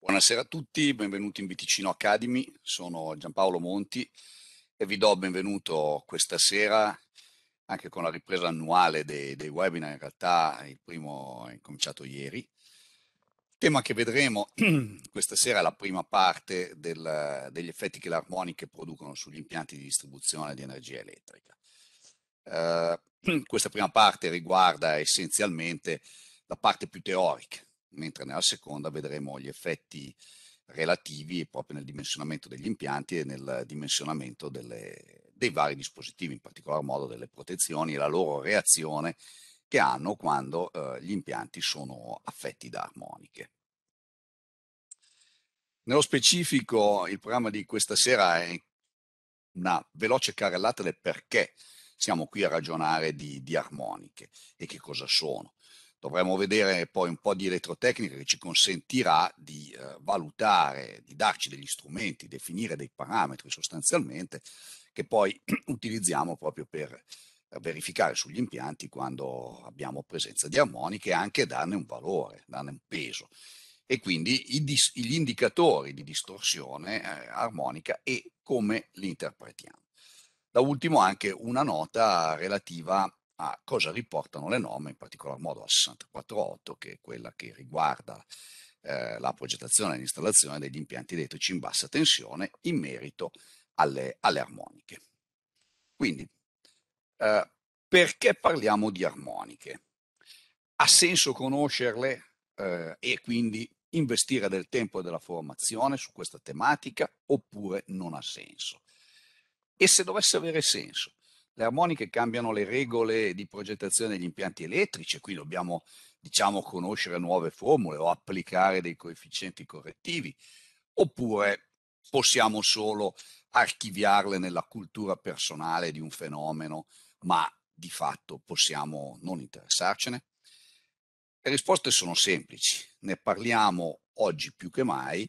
Buonasera a tutti, benvenuti in Biticino Academy, sono Giampaolo Monti e vi do benvenuto questa sera anche con la ripresa annuale dei, dei webinar, in realtà il primo è cominciato ieri. Il tema che vedremo questa sera è la prima parte del, degli effetti che le armoniche producono sugli impianti di distribuzione di energia elettrica. Uh, questa prima parte riguarda essenzialmente la parte più teorica mentre nella seconda vedremo gli effetti relativi proprio nel dimensionamento degli impianti e nel dimensionamento delle, dei vari dispositivi, in particolar modo delle protezioni e la loro reazione che hanno quando eh, gli impianti sono affetti da armoniche. Nello specifico il programma di questa sera è una veloce carrellata del perché siamo qui a ragionare di, di armoniche e che cosa sono. Dovremo vedere poi un po' di elettrotecnica che ci consentirà di eh, valutare, di darci degli strumenti, definire dei parametri sostanzialmente che poi utilizziamo proprio per verificare sugli impianti quando abbiamo presenza di armoniche e anche darne un valore, darne un peso. E quindi gli indicatori di distorsione eh, armonica e come li interpretiamo. Da ultimo anche una nota relativa a cosa riportano le norme, in particolar modo la 648, che è quella che riguarda eh, la progettazione e l'installazione degli impianti elettrici in bassa tensione in merito alle, alle armoniche. Quindi, eh, perché parliamo di armoniche? Ha senso conoscerle eh, e quindi investire del tempo e della formazione su questa tematica oppure non ha senso? E se dovesse avere senso, le armoniche cambiano le regole di progettazione degli impianti elettrici e qui dobbiamo, diciamo, conoscere nuove formule o applicare dei coefficienti correttivi, oppure possiamo solo archiviarle nella cultura personale di un fenomeno, ma di fatto possiamo non interessarcene? Le risposte sono semplici, ne parliamo oggi più che mai,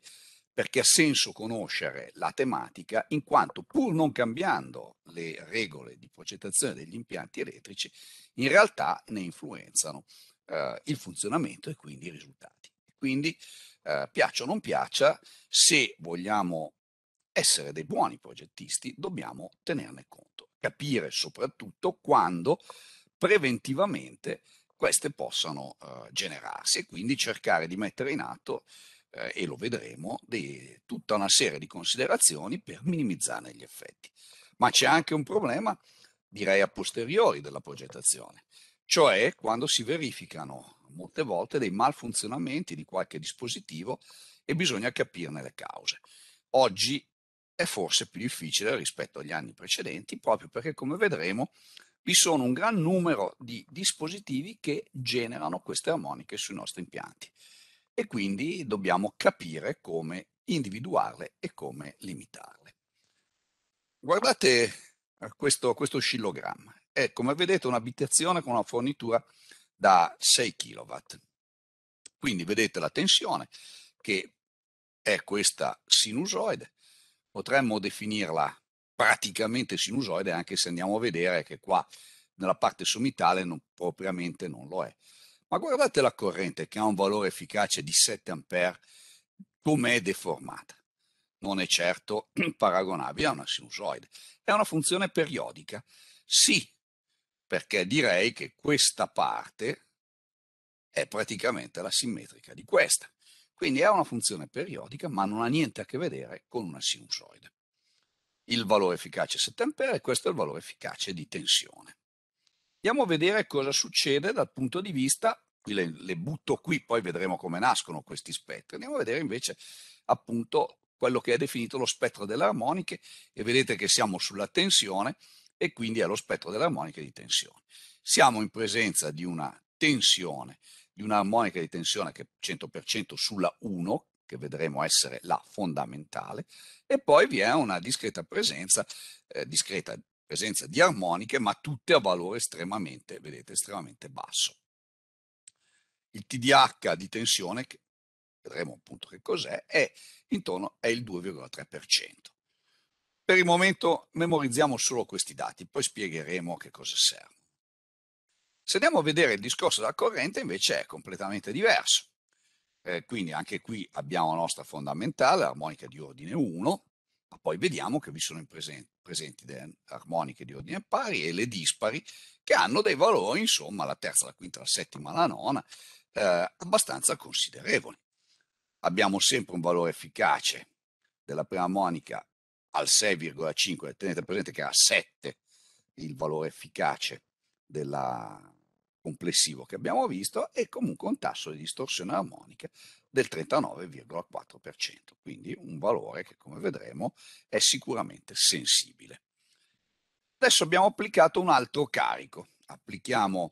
perché ha senso conoscere la tematica in quanto pur non cambiando le regole di progettazione degli impianti elettrici, in realtà ne influenzano eh, il funzionamento e quindi i risultati. Quindi, eh, piaccia o non piaccia, se vogliamo essere dei buoni progettisti, dobbiamo tenerne conto, capire soprattutto quando preventivamente queste possano eh, generarsi e quindi cercare di mettere in atto eh, e lo vedremo, di tutta una serie di considerazioni per minimizzarne gli effetti. Ma c'è anche un problema, direi a posteriori della progettazione, cioè quando si verificano molte volte dei malfunzionamenti di qualche dispositivo e bisogna capirne le cause. Oggi è forse più difficile rispetto agli anni precedenti, proprio perché come vedremo vi sono un gran numero di dispositivi che generano queste armoniche sui nostri impianti e quindi dobbiamo capire come individuarle e come limitarle. Guardate eh, questo, questo scillogramma. È come vedete un'abitazione con una fornitura da 6 kW. Quindi vedete la tensione che è questa sinusoide. Potremmo definirla praticamente sinusoide anche se andiamo a vedere che qua nella parte sommitale non, propriamente non lo è ma guardate la corrente che ha un valore efficace di 7 A com'è deformata. Non è certo paragonabile a una sinusoide. È una funzione periodica? Sì, perché direi che questa parte è praticamente la simmetrica di questa. Quindi è una funzione periodica, ma non ha niente a che vedere con una sinusoide. Il valore efficace è 7 ampere e questo è il valore efficace di tensione. Andiamo a vedere cosa succede dal punto di vista, le, le butto qui, poi vedremo come nascono questi spettri. Andiamo a vedere invece appunto quello che è definito lo spettro delle armoniche e vedete che siamo sulla tensione e quindi è lo spettro delle armoniche di tensione. Siamo in presenza di una tensione, di un'armonica di tensione che è 100% sulla 1, che vedremo essere la fondamentale, e poi vi è una discreta presenza, eh, discreta presenza di armoniche, ma tutte a valore estremamente, vedete, estremamente basso. Il TDH di tensione, che vedremo appunto che cos'è, è intorno al 2,3%. Per il momento memorizziamo solo questi dati, poi spiegheremo a che cosa servono. Se andiamo a vedere il discorso della corrente invece è completamente diverso. Eh, quindi anche qui abbiamo la nostra fondamentale, armonica di ordine 1, ma poi vediamo che vi sono presenti, presenti delle armoniche di ordine pari e le dispari che hanno dei valori, insomma, la terza, la quinta, la settima, la nona, eh, abbastanza considerevoli. Abbiamo sempre un valore efficace della prima armonica al 6,5, tenete presente che era 7 il valore efficace della complessivo che abbiamo visto e comunque un tasso di distorsione armonica del 39,4%, quindi un valore che come vedremo è sicuramente sensibile. Adesso abbiamo applicato un altro carico, applichiamo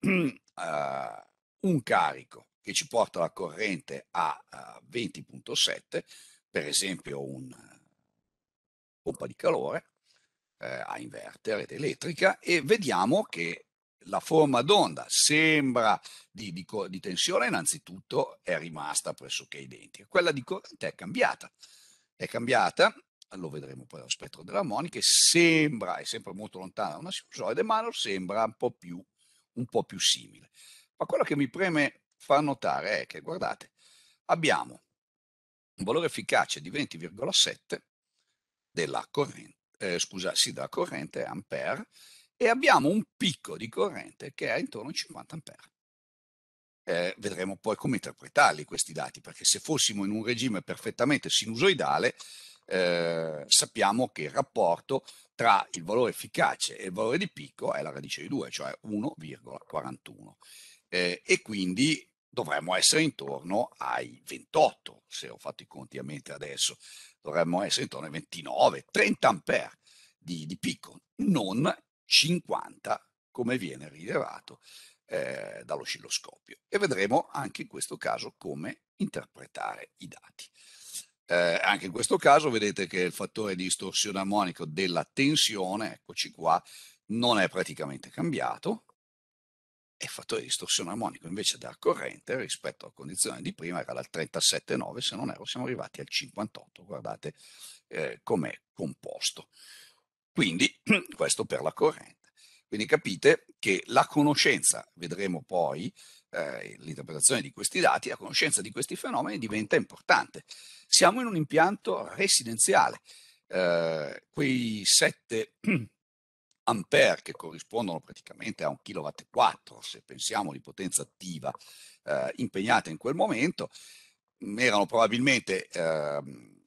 uh, un carico che ci porta la corrente a uh, 20.7, per esempio una pompa di calore eh, a inverter ed elettrica e vediamo che la forma d'onda sembra di, di, di, tensione innanzitutto è rimasta pressoché identica. Quella di corrente è cambiata. È cambiata, lo vedremo poi allo spettro dell'armonica, sembra, è sempre molto lontana da una sinusoide, ma lo sembra un po, più, un po' più simile. Ma quello che mi preme far notare è che, guardate, abbiamo un valore efficace di 20,7 della corrente, eh, scusa, sì, della corrente ampere, e abbiamo un picco di corrente che è intorno ai 50 ampere. Eh, vedremo poi come interpretarli questi dati, perché se fossimo in un regime perfettamente sinusoidale, eh, sappiamo che il rapporto tra il valore efficace e il valore di picco è la radice di 2, cioè 1,41. Eh, e quindi dovremmo essere intorno ai 28, se ho fatto i conti a mente adesso, dovremmo essere intorno ai 29, 30 ampere di, di picco, non 50, come viene rilevato eh, dall'oscilloscopio. E vedremo anche in questo caso come interpretare i dati. Eh, anche in questo caso vedete che il fattore di distorsione armonico della tensione, eccoci qua, non è praticamente cambiato, e il fattore di distorsione armonico invece della corrente rispetto alla condizione di prima era dal 37,9 se non erro siamo arrivati al 58 guardate eh, com'è composto quindi questo per la corrente. Quindi capite che la conoscenza, vedremo poi eh, l'interpretazione di questi dati, la conoscenza di questi fenomeni diventa importante. Siamo in un impianto residenziale. Eh, quei 7 ampere che corrispondono praticamente a 1 kW4, se pensiamo di potenza attiva eh, impegnata in quel momento, erano probabilmente ehm,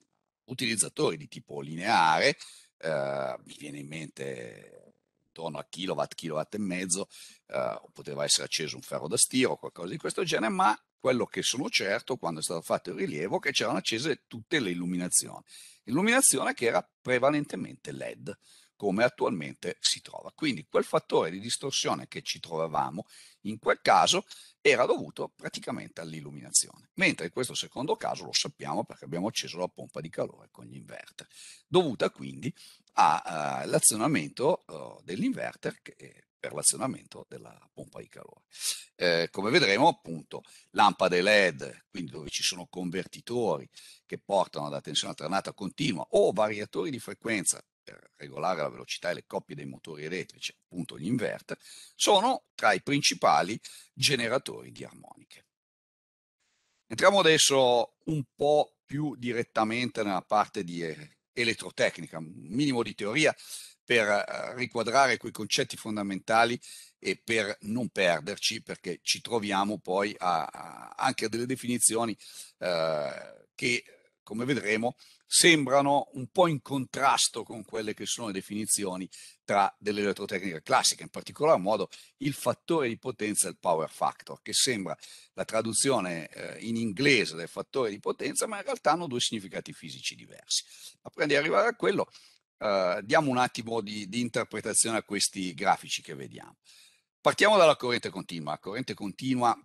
utilizzatori di tipo lineare, Ehm, mi viene in mente intorno a kilowatt, kilowatt e mezzo, eh, poteva essere acceso un ferro da stiro, o qualcosa di questo genere, ma quello che sono certo quando è stato fatto il rilievo è che c'erano accese tutte le illuminazioni. Illuminazione che era prevalentemente LED, come attualmente si trova. Quindi quel fattore di distorsione che ci trovavamo in quel caso era dovuto praticamente all'illuminazione, mentre in questo secondo caso lo sappiamo perché abbiamo acceso la pompa di calore con gli inverter, dovuta quindi all'azionamento eh, uh, eh, dell'inverter per l'azionamento della pompa di calore. Eh, come vedremo appunto lampade LED, quindi dove ci sono convertitori che portano alla tensione alternata continua o variatori di frequenza per eh, regolare la velocità e le coppie dei motori elettrici, appunto gli inverter, sono tra i principali generatori di armoniche. Entriamo adesso un po' più direttamente nella parte di eh, elettrotecnica, un minimo di teoria per eh, riquadrare quei concetti fondamentali e per non perderci, perché ci troviamo poi a, a anche a delle definizioni eh, che come vedremo, sembrano un po' in contrasto con quelle che sono le definizioni tra dell'elettrotecnica classica, in particolar modo il fattore di potenza, il power factor, che sembra la traduzione eh, in inglese del fattore di potenza, ma in realtà hanno due significati fisici diversi. Ma prima di arrivare a quello, eh, diamo un attimo di, di interpretazione a questi grafici che vediamo. Partiamo dalla corrente continua. La corrente continua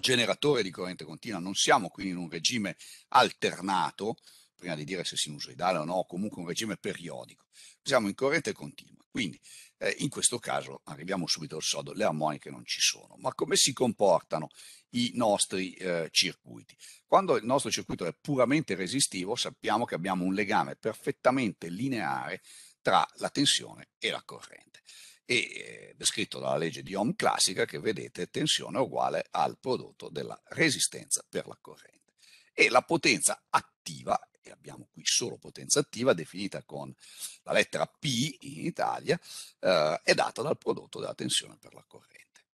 generatore di corrente continua, non siamo quindi in un regime alternato, prima di dire se sinusoidale o no, comunque un regime periodico, siamo in corrente continua. Quindi eh, in questo caso arriviamo subito al sodo, le armoniche non ci sono, ma come si comportano i nostri eh, circuiti? Quando il nostro circuito è puramente resistivo sappiamo che abbiamo un legame perfettamente lineare tra la tensione e la corrente e eh, descritto dalla legge di Ohm classica che vedete tensione uguale al prodotto della resistenza per la corrente. E la potenza attiva, e abbiamo qui solo potenza attiva definita con la lettera P in Italia, eh, è data dal prodotto della tensione per la corrente.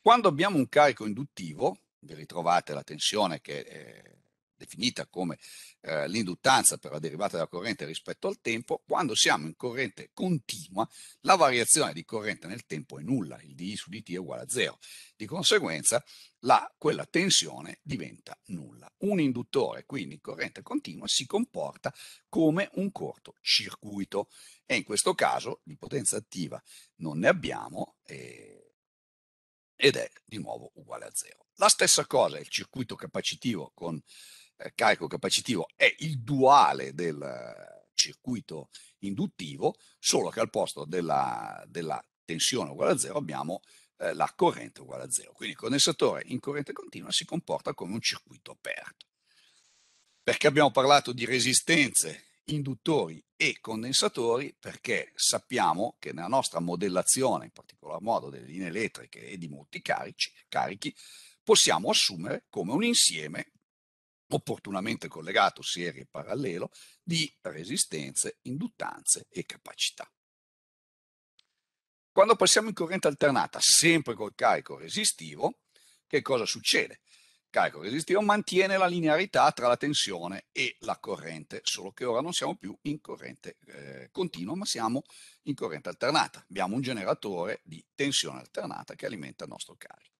Quando abbiamo un carico induttivo, vi ritrovate la tensione che eh, definita come eh, l'induttanza per la derivata della corrente rispetto al tempo, quando siamo in corrente continua, la variazione di corrente nel tempo è nulla, il di su dt è uguale a zero. Di conseguenza, la, quella tensione diventa nulla. Un induttore, quindi in corrente continua, si comporta come un cortocircuito e in questo caso di potenza attiva non ne abbiamo eh, ed è di nuovo uguale a zero. La stessa cosa è il circuito capacitivo con eh, carico capacitivo è il duale del eh, circuito induttivo, solo che al posto della, della tensione uguale a zero abbiamo eh, la corrente uguale a zero. Quindi il condensatore in corrente continua si comporta come un circuito aperto. Perché abbiamo parlato di resistenze, induttori e condensatori? Perché sappiamo che nella nostra modellazione, in particolar modo delle linee elettriche e di molti carici, carichi, possiamo assumere come un insieme opportunamente collegato, serie e parallelo, di resistenze, induttanze e capacità. Quando passiamo in corrente alternata, sempre col carico resistivo, che cosa succede? Il carico resistivo mantiene la linearità tra la tensione e la corrente, solo che ora non siamo più in corrente eh, continua, ma siamo in corrente alternata. Abbiamo un generatore di tensione alternata che alimenta il nostro carico.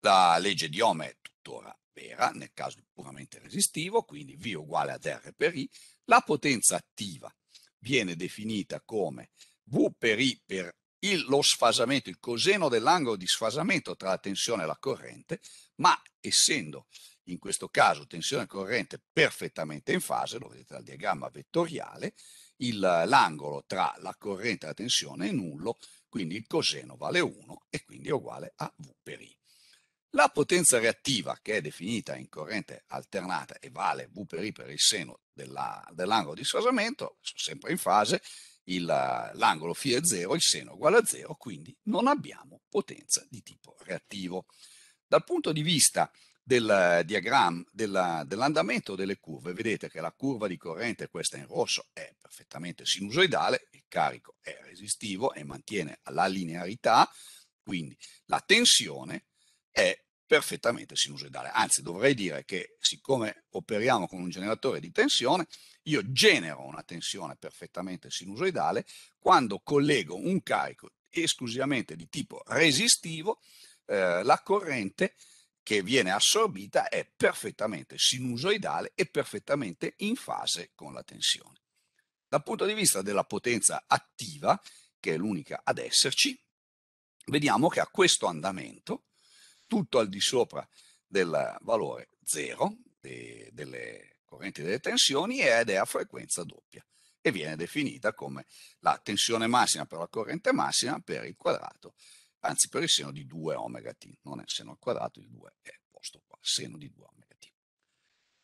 La legge di Ohm è tuttora vera nel caso puramente resistivo, quindi V uguale ad R per I, la potenza attiva viene definita come V per I per il, lo sfasamento, il coseno dell'angolo di sfasamento tra la tensione e la corrente, ma essendo in questo caso tensione e corrente perfettamente in fase, lo vedete dal diagramma vettoriale, l'angolo tra la corrente e la tensione è nullo, quindi il coseno vale 1 e quindi è uguale a V per I. La potenza reattiva, che è definita in corrente alternata e vale V per I per il seno dell'angolo di sfasamento, sempre in fase, l'angolo φ è 0, il seno è uguale a 0, quindi non abbiamo potenza di tipo reattivo. Dal punto di vista del diagramma dell'andamento delle curve, vedete che la curva di corrente, questa in rosso, è perfettamente sinusoidale, il carico è resistivo e mantiene la linearità, quindi la tensione è perfettamente sinusoidale. Anzi, dovrei dire che siccome operiamo con un generatore di tensione, io genero una tensione perfettamente sinusoidale quando collego un carico esclusivamente di tipo resistivo, eh, la corrente che viene assorbita è perfettamente sinusoidale e perfettamente in fase con la tensione. Dal punto di vista della potenza attiva, che è l'unica ad esserci, vediamo che a questo andamento tutto al di sopra del valore zero de, delle correnti delle tensioni ed è a frequenza doppia e viene definita come la tensione massima per la corrente massima per il quadrato, anzi per il seno di 2 omega t, non è seno al quadrato, il 2 è posto qua, seno di 2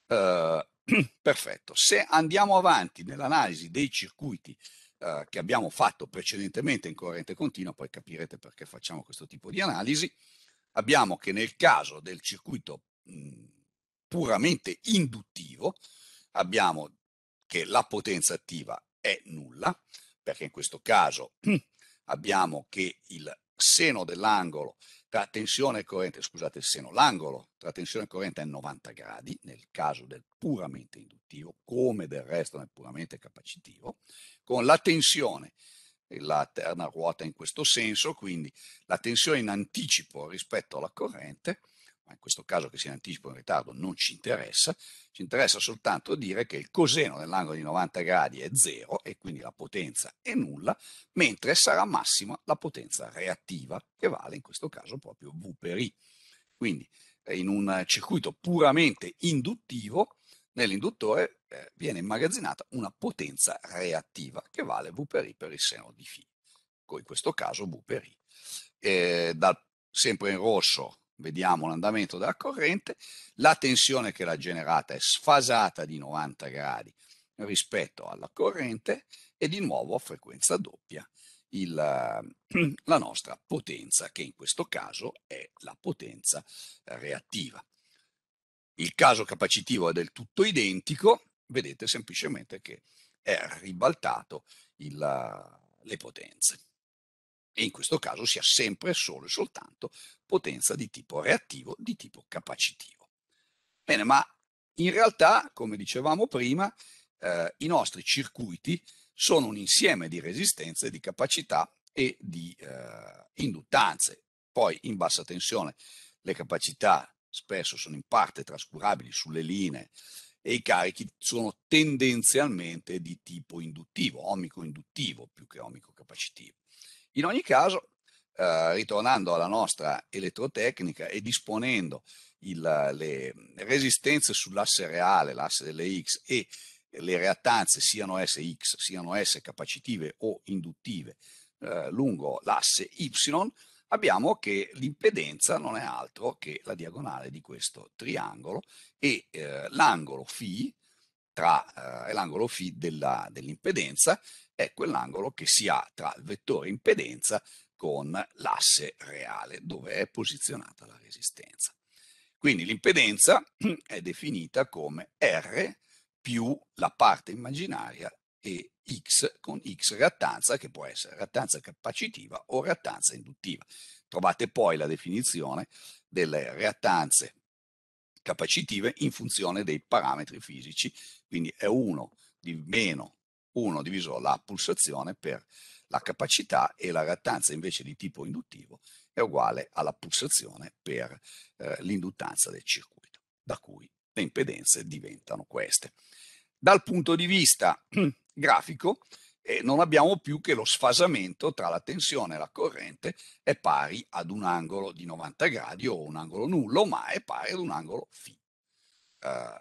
omega t. Uh, perfetto, se andiamo avanti nell'analisi dei circuiti uh, che abbiamo fatto precedentemente in corrente continua, poi capirete perché facciamo questo tipo di analisi, abbiamo che nel caso del circuito mhmm, puramente induttivo abbiamo che la potenza attiva è nulla, perché in questo caso abbiamo che il seno dell'angolo tra tensione e corrente, scusate il seno, l'angolo tra tensione e corrente è 90 gradi nel caso del puramente induttivo, come del resto nel puramente capacitivo, con la tensione la terna ruota in questo senso, quindi la tensione in anticipo rispetto alla corrente, ma in questo caso che sia in anticipo o in ritardo non ci interessa, ci interessa soltanto dire che il coseno nell'angolo di 90 gradi è 0 e quindi la potenza è nulla, mentre sarà massima la potenza reattiva, che vale in questo caso proprio V per I. Quindi eh, in un circuito puramente induttivo, nell'induttore eh, viene immagazzinata una potenza reattiva che vale V per I per il seno di φ, in questo caso V per I. Eh, da, sempre in rosso vediamo l'andamento della corrente, la tensione che l'ha generata è sfasata di 90 gradi rispetto alla corrente e di nuovo a frequenza doppia il, la nostra potenza, che in questo caso è la potenza reattiva. Il caso capacitivo è del tutto identico, vedete semplicemente che è ribaltato il, le potenze. E in questo caso si ha sempre solo e soltanto potenza di tipo reattivo, di tipo capacitivo. Bene, ma in realtà, come dicevamo prima, eh, i nostri circuiti sono un insieme di resistenze, di capacità e di eh, induttanze. Poi in bassa tensione le capacità spesso sono in parte trascurabili sulle linee e i carichi sono tendenzialmente di tipo induttivo, omico-induttivo più che omico-capacitivo. In ogni caso, eh, ritornando alla nostra elettrotecnica e disponendo il, le resistenze sull'asse reale, l'asse delle X, e le reattanze siano esse X, siano esse capacitive o induttive eh, lungo l'asse Y, abbiamo che l'impedenza non è altro che la diagonale di questo triangolo e eh, l'angolo φ tra eh, l'angolo φ dell'impedenza è quell'angolo che si ha tra il vettore impedenza con l'asse reale dove è posizionata la resistenza. Quindi l'impedenza è definita come R più la parte immaginaria e X con X rattanza che può essere rattanza capacitiva o rattanza induttiva. Trovate poi la definizione delle reattanze capacitive in funzione dei parametri fisici, quindi è 1 di meno 1 diviso la pulsazione per la capacità e la reattanza invece di tipo induttivo è uguale alla pulsazione per eh, l'induttanza del circuito, da cui le impedenze diventano queste. Dal punto di vista grafico e non abbiamo più che lo sfasamento tra la tensione e la corrente è pari ad un angolo di 90 gradi o un angolo nullo, ma è pari ad un angolo φ. Uh,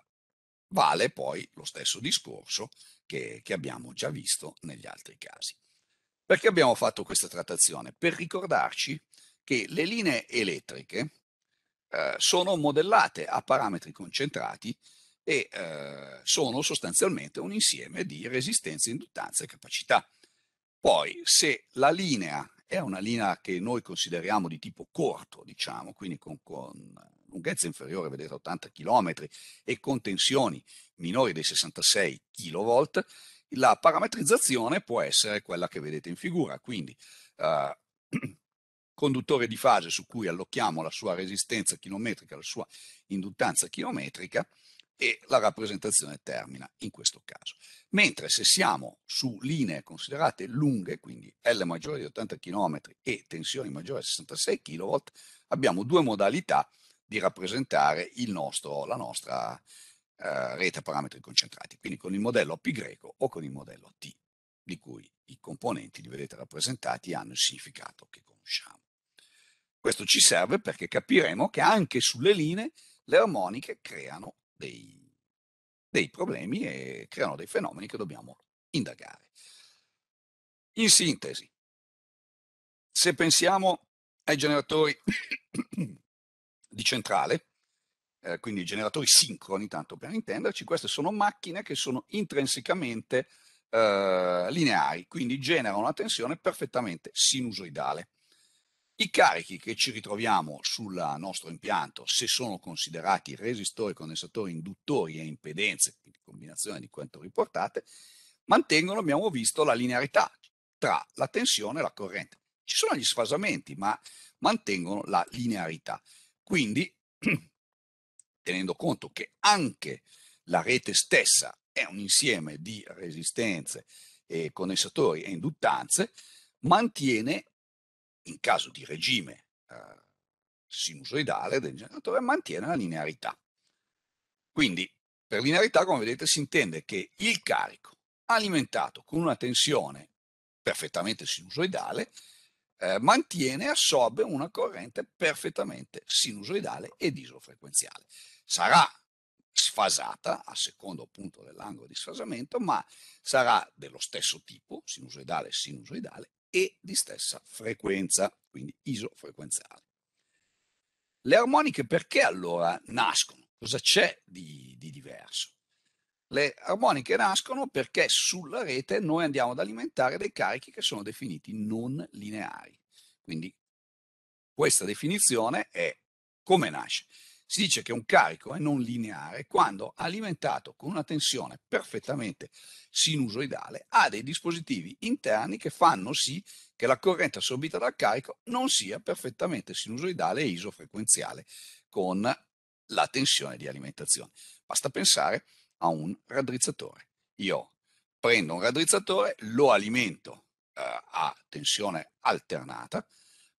vale poi lo stesso discorso che, che abbiamo già visto negli altri casi. Perché abbiamo fatto questa trattazione? Per ricordarci che le linee elettriche eh, sono modellate a parametri concentrati e eh, sono sostanzialmente un insieme di resistenza, induttanza e capacità. Poi se la linea è una linea che noi consideriamo di tipo corto, diciamo, quindi con, con lunghezza inferiore, vedete, a 80 km e con tensioni minori dei 66 kV, la parametrizzazione può essere quella che vedete in figura, quindi eh, conduttore di fase su cui allochiamo la sua resistenza chilometrica, la sua induttanza chilometrica, e la rappresentazione termina in questo caso. Mentre se siamo su linee considerate lunghe, quindi L maggiore di 80 km e tensioni maggiore di 66 kV, abbiamo due modalità di rappresentare nostro, la nostra eh, rete a parametri concentrati, quindi con il modello P greco o con il modello T, di cui i componenti li vedete rappresentati hanno il significato che conosciamo. Questo ci serve perché capiremo che anche sulle linee le armoniche creano dei, dei problemi e creano dei fenomeni che dobbiamo indagare. In sintesi, se pensiamo ai generatori di centrale, eh, quindi generatori sincroni, tanto per intenderci, queste sono macchine che sono intrinsecamente eh, lineari, quindi generano una tensione perfettamente sinusoidale. I carichi che ci ritroviamo sul nostro impianto, se sono considerati resistori, condensatori, induttori e impedenze, quindi combinazione di quanto riportate, mantengono, abbiamo visto, la linearità tra la tensione e la corrente. Ci sono gli sfasamenti, ma mantengono la linearità. Quindi, tenendo conto che anche la rete stessa è un insieme di resistenze, e condensatori e induttanze, mantiene in caso di regime eh, sinusoidale del generatore mantiene la linearità. Quindi per linearità, come vedete, si intende che il carico alimentato con una tensione perfettamente sinusoidale eh, mantiene e assorbe una corrente perfettamente sinusoidale ed isofrequenziale. Sarà sfasata a secondo punto dell'angolo di sfasamento, ma sarà dello stesso tipo, sinusoidale e sinusoidale, e di stessa frequenza, quindi isofrequenziale. Le armoniche perché allora nascono? Cosa c'è di, di diverso? Le armoniche nascono perché sulla rete noi andiamo ad alimentare dei carichi che sono definiti non lineari. Quindi questa definizione è come nasce. Si dice che un carico è non lineare quando alimentato con una tensione perfettamente sinusoidale a dei dispositivi interni che fanno sì che la corrente assorbita dal carico non sia perfettamente sinusoidale e isofrequenziale con la tensione di alimentazione. Basta pensare a un raddrizzatore. Io prendo un raddrizzatore, lo alimento eh, a tensione alternata,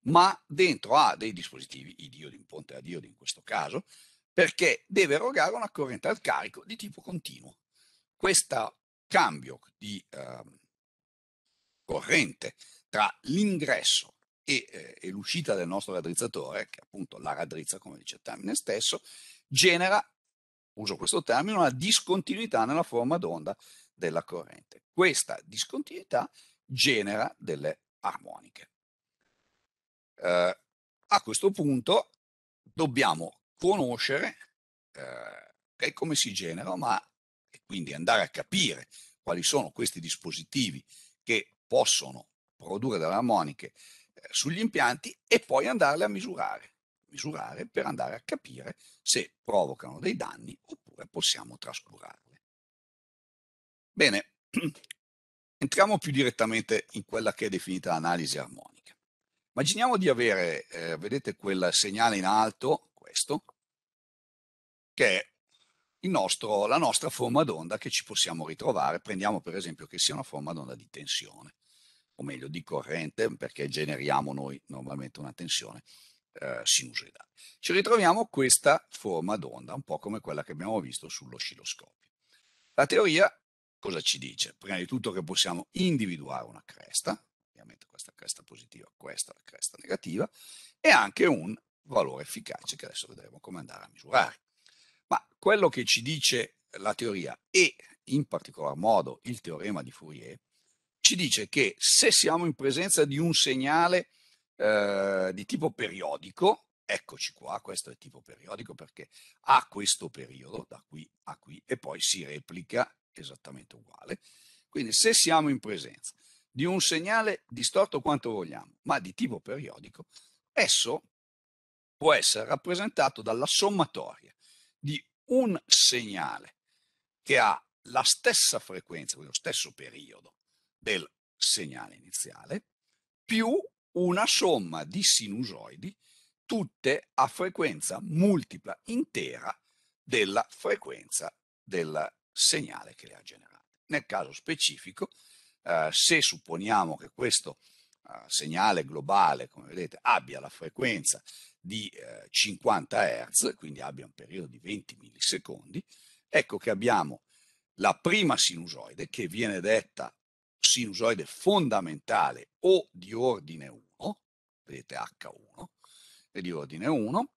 ma dentro ha dei dispositivi idiodi, in ponte a diodi in questo caso, perché deve erogare una corrente al carico di tipo continuo. Questo cambio di eh, corrente tra l'ingresso e, eh, e l'uscita del nostro raddrizzatore, che appunto la raddrizza come dice il termine stesso, genera, uso questo termine, una discontinuità nella forma d'onda della corrente. Questa discontinuità genera delle armoniche. Eh, a questo punto dobbiamo conoscere eh, come si generano, ma e quindi andare a capire quali sono questi dispositivi che possono produrre delle armoniche eh, sugli impianti e poi andarle a misurare, misurare per andare a capire se provocano dei danni oppure possiamo trascurarle. Bene, entriamo più direttamente in quella che è definita l'analisi armonica. Immaginiamo di avere, eh, vedete quel segnale in alto, questo, che è nostro, la nostra forma d'onda che ci possiamo ritrovare. Prendiamo per esempio che sia una forma d'onda di tensione, o meglio di corrente, perché generiamo noi normalmente una tensione eh, sinusoidale. Ci ritroviamo questa forma d'onda, un po' come quella che abbiamo visto sull'oscilloscopio. La teoria cosa ci dice? Prima di tutto che possiamo individuare una cresta, chiaramente questa cresta positiva, questa la cresta negativa, e anche un valore efficace che adesso vedremo come andare a misurare. Ma quello che ci dice la teoria e in particolar modo il teorema di Fourier, ci dice che se siamo in presenza di un segnale eh, di tipo periodico, eccoci qua, questo è tipo periodico perché ha questo periodo da qui a qui e poi si replica esattamente uguale. Quindi se siamo in presenza di un segnale distorto quanto vogliamo, ma di tipo periodico, esso può essere rappresentato dalla sommatoria di un segnale che ha la stessa frequenza, lo stesso periodo del segnale iniziale, più una somma di sinusoidi, tutte a frequenza multipla intera della frequenza del segnale che le ha generate. Nel caso specifico eh, se supponiamo che questo eh, segnale globale, come vedete, abbia la frequenza di 50 eh, Hz, quindi abbia un periodo di 20 millisecondi, ecco che abbiamo la prima sinusoide che viene detta sinusoide fondamentale o di ordine 1, vedete H1, è di ordine 1,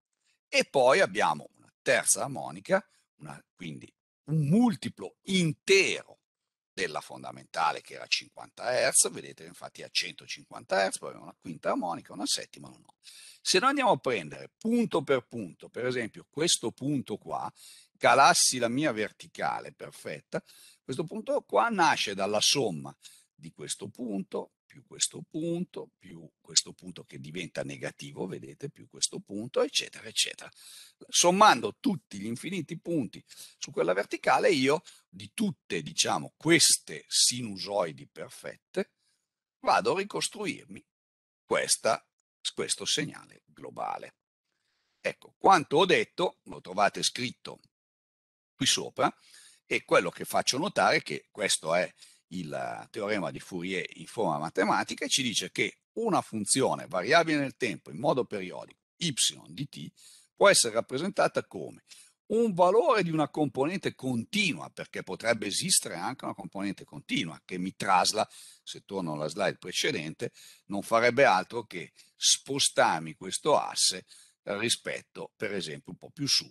e poi abbiamo una terza armonica, una, quindi un multiplo intero della fondamentale che era a 50 Hz, vedete infatti a 150 Hz, poi una quinta armonica, una settima, non ho. Se noi andiamo a prendere punto per punto, per esempio questo punto qua, calassi la mia verticale perfetta, questo punto qua nasce dalla somma di questo punto più questo punto, più questo punto che diventa negativo, vedete, più questo punto, eccetera, eccetera. Sommando tutti gli infiniti punti su quella verticale, io di tutte, diciamo, queste sinusoidi perfette, vado a ricostruirmi questa, questo segnale globale. Ecco, quanto ho detto, lo trovate scritto qui sopra, e quello che faccio notare è che questo è il teorema di Fourier in forma matematica e ci dice che una funzione variabile nel tempo in modo periodico y di t può essere rappresentata come un valore di una componente continua, perché potrebbe esistere anche una componente continua che mi trasla, se torno alla slide precedente, non farebbe altro che spostarmi questo asse rispetto, per esempio, un po' più su.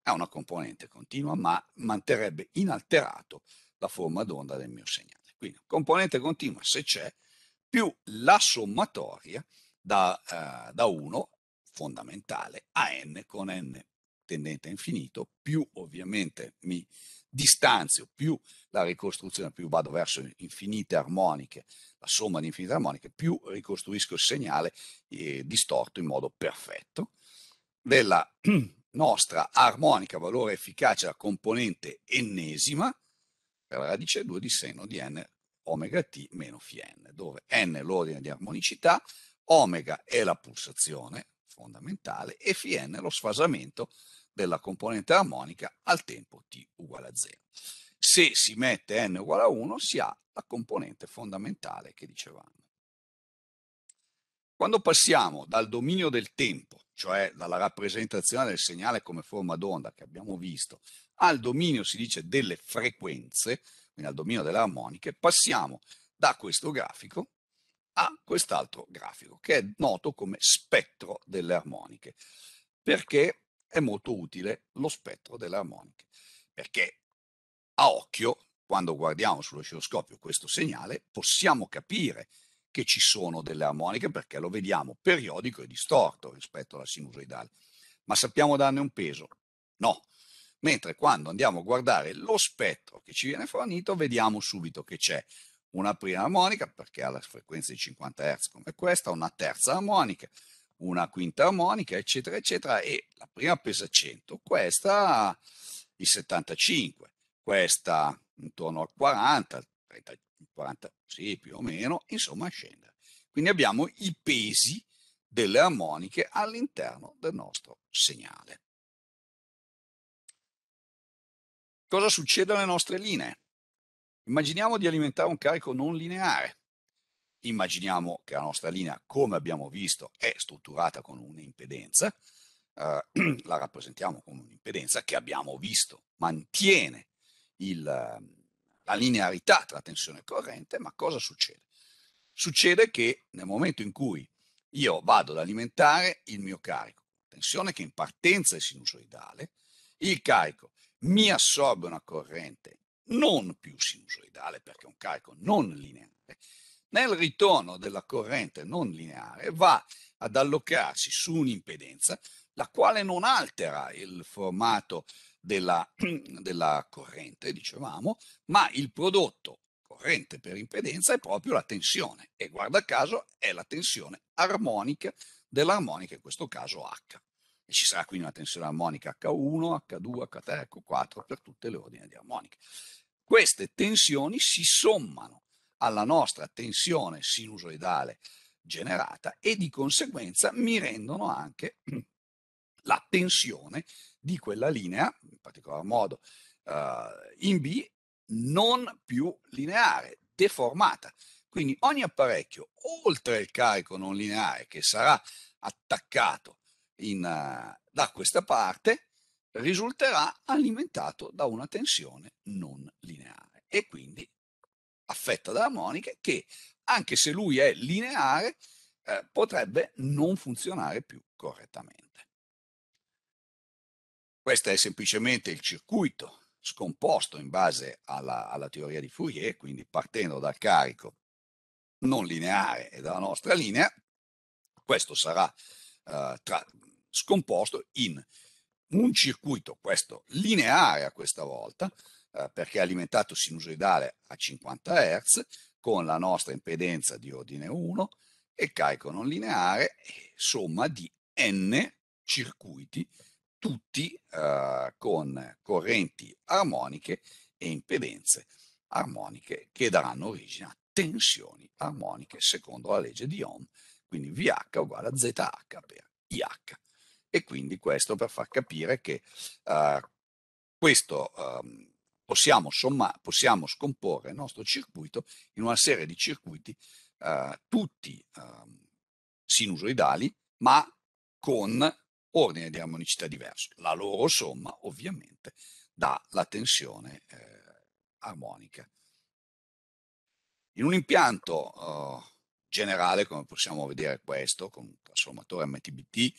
È una componente continua, ma manterrebbe inalterato la forma d'onda del mio segnale. Quindi componente continua se c'è, più la sommatoria da, eh, da 1 fondamentale a n con n tendente a infinito, più ovviamente mi distanzio, più la ricostruzione, più vado verso infinite armoniche, la somma di infinite armoniche, più ricostruisco il segnale eh, distorto in modo perfetto della nostra armonica valore efficace, la componente ennesima, radice 2 di seno di n omega t meno phi n, dove n è l'ordine di armonicità, omega è la pulsazione fondamentale e phi n è lo sfasamento della componente armonica al tempo t uguale a 0. Se si mette n uguale a 1 si ha la componente fondamentale che dicevamo. Quando passiamo dal dominio del tempo, cioè dalla rappresentazione del segnale come forma d'onda che abbiamo visto, al dominio, si dice, delle frequenze, quindi al dominio delle armoniche, passiamo da questo grafico a quest'altro grafico, che è noto come spettro delle armoniche. Perché è molto utile lo spettro delle armoniche? Perché a occhio, quando guardiamo sull'oscilloscopio questo segnale, possiamo capire che ci sono delle armoniche perché lo vediamo periodico e distorto rispetto alla sinusoidale. Ma sappiamo darne un peso? No, mentre quando andiamo a guardare lo spettro che ci viene fornito vediamo subito che c'è una prima armonica perché ha la frequenza di 50 Hz come questa, una terza armonica, una quinta armonica, eccetera, eccetera, e la prima pesa 100, questa i 75, questa intorno al 40, 30, 40, sì, più o meno, insomma scende. Quindi abbiamo i pesi delle armoniche all'interno del nostro segnale. cosa succede alle nostre linee. Immaginiamo di alimentare un carico non lineare. Immaginiamo che la nostra linea, come abbiamo visto, è strutturata con un'impedenza, eh, la rappresentiamo come un'impedenza che abbiamo visto, mantiene il, la linearità tra tensione e corrente, ma cosa succede? Succede che nel momento in cui io vado ad alimentare il mio carico, tensione che in partenza è sinusoidale, il carico mi assorbe una corrente non più sinusoidale perché è un carico non lineare, nel ritorno della corrente non lineare va ad allocarsi su un'impedenza la quale non altera il formato della, della corrente, dicevamo, ma il prodotto corrente per impedenza è proprio la tensione e guarda caso è la tensione armonica dell'armonica, in questo caso H e ci sarà quindi una tensione armonica H1, H2, H3, H4 per tutte le ordini di armonica. Queste tensioni si sommano alla nostra tensione sinusoidale generata e di conseguenza mi rendono anche la tensione di quella linea, in particolar modo uh, in B, non più lineare, deformata. Quindi ogni apparecchio, oltre il carico non lineare che sarà attaccato in, eh, da questa parte risulterà alimentato da una tensione non lineare e quindi affetta da armoniche che anche se lui è lineare eh, potrebbe non funzionare più correttamente. Questo è semplicemente il circuito scomposto in base alla, alla teoria di Fourier, quindi partendo dal carico non lineare e dalla nostra linea, questo sarà eh, tra, scomposto in un circuito, questo lineare a questa volta, eh, perché alimentato sinusoidale a 50 Hz, con la nostra impedenza di ordine 1 e carico non lineare, somma di n circuiti, tutti eh, con correnti armoniche e impedenze armoniche che daranno origine a tensioni armoniche secondo la legge di Ohm, quindi VH uguale a ZH per IH e quindi questo per far capire che uh, questo um, possiamo, somma, possiamo scomporre il nostro circuito in una serie di circuiti uh, tutti um, sinusoidali ma con ordine di armonicità diverso. La loro somma ovviamente dà la tensione eh, armonica. In un impianto uh, generale come possiamo vedere questo con un trasformatore MTBT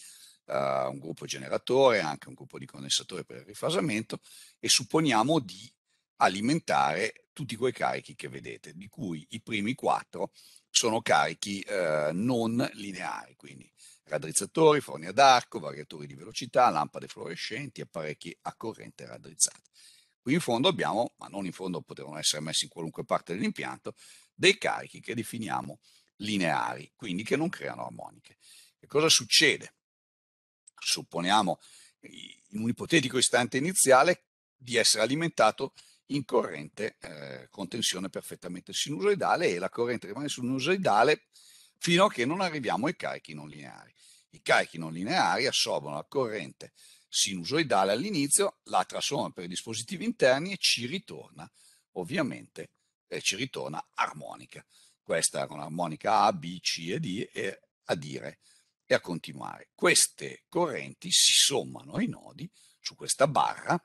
uh, un gruppo generatore, anche un gruppo di condensatore per il rifasamento e supponiamo di alimentare tutti quei carichi che vedete, di cui i primi quattro sono carichi uh, non lineari, quindi raddrizzatori, forni ad arco, variatori di velocità, lampade fluorescenti, apparecchi a corrente raddrizzati. Qui in fondo abbiamo, ma non in fondo potevano essere messi in qualunque parte dell'impianto, dei carichi che definiamo lineari, quindi che non creano armoniche. Che cosa succede? supponiamo in un ipotetico istante iniziale, di essere alimentato in corrente eh, con tensione perfettamente sinusoidale e la corrente rimane sinusoidale fino a che non arriviamo ai carichi non lineari. I carichi non lineari assorbono la corrente sinusoidale all'inizio, la trasforma per i dispositivi interni e ci ritorna, ovviamente, eh, ci ritorna armonica. Questa era un'armonica A, B, C e D e a dire e a continuare. Queste correnti si sommano ai nodi su questa barra,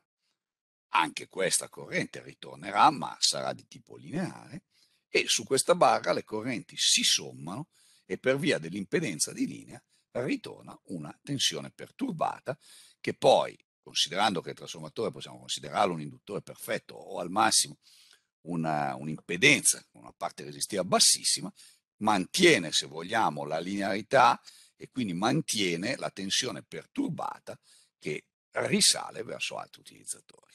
anche questa corrente ritornerà ma sarà di tipo lineare, e su questa barra le correnti si sommano e per via dell'impedenza di linea ritorna una tensione perturbata che poi, considerando che il trasformatore possiamo considerarlo un induttore perfetto o al massimo un'impedenza un con una parte resistiva bassissima, mantiene, se vogliamo, la linearità e quindi mantiene la tensione perturbata che risale verso altri utilizzatori.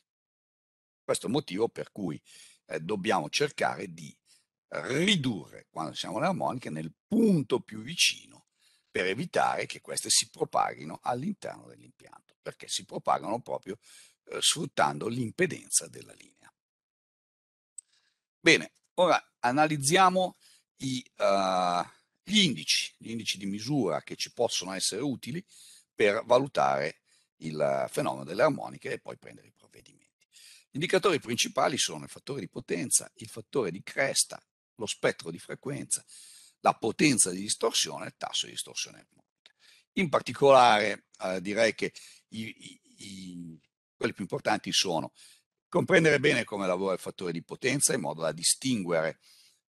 Questo è il motivo per cui eh, dobbiamo cercare di ridurre quando siamo alle armoniche nel punto più vicino per evitare che queste si propaghino all'interno dell'impianto, perché si propagano proprio eh, sfruttando l'impedenza della linea. Bene, ora analizziamo i, uh, gli indici, gli indici di misura che ci possono essere utili per valutare il fenomeno delle armoniche e poi prendere i provvedimenti. Gli indicatori principali sono il fattore di potenza, il fattore di cresta, lo spettro di frequenza, la potenza di distorsione e il tasso di distorsione armonica. In particolare eh, direi che i, i, quelli più importanti sono comprendere bene come lavora il fattore di potenza in modo da distinguere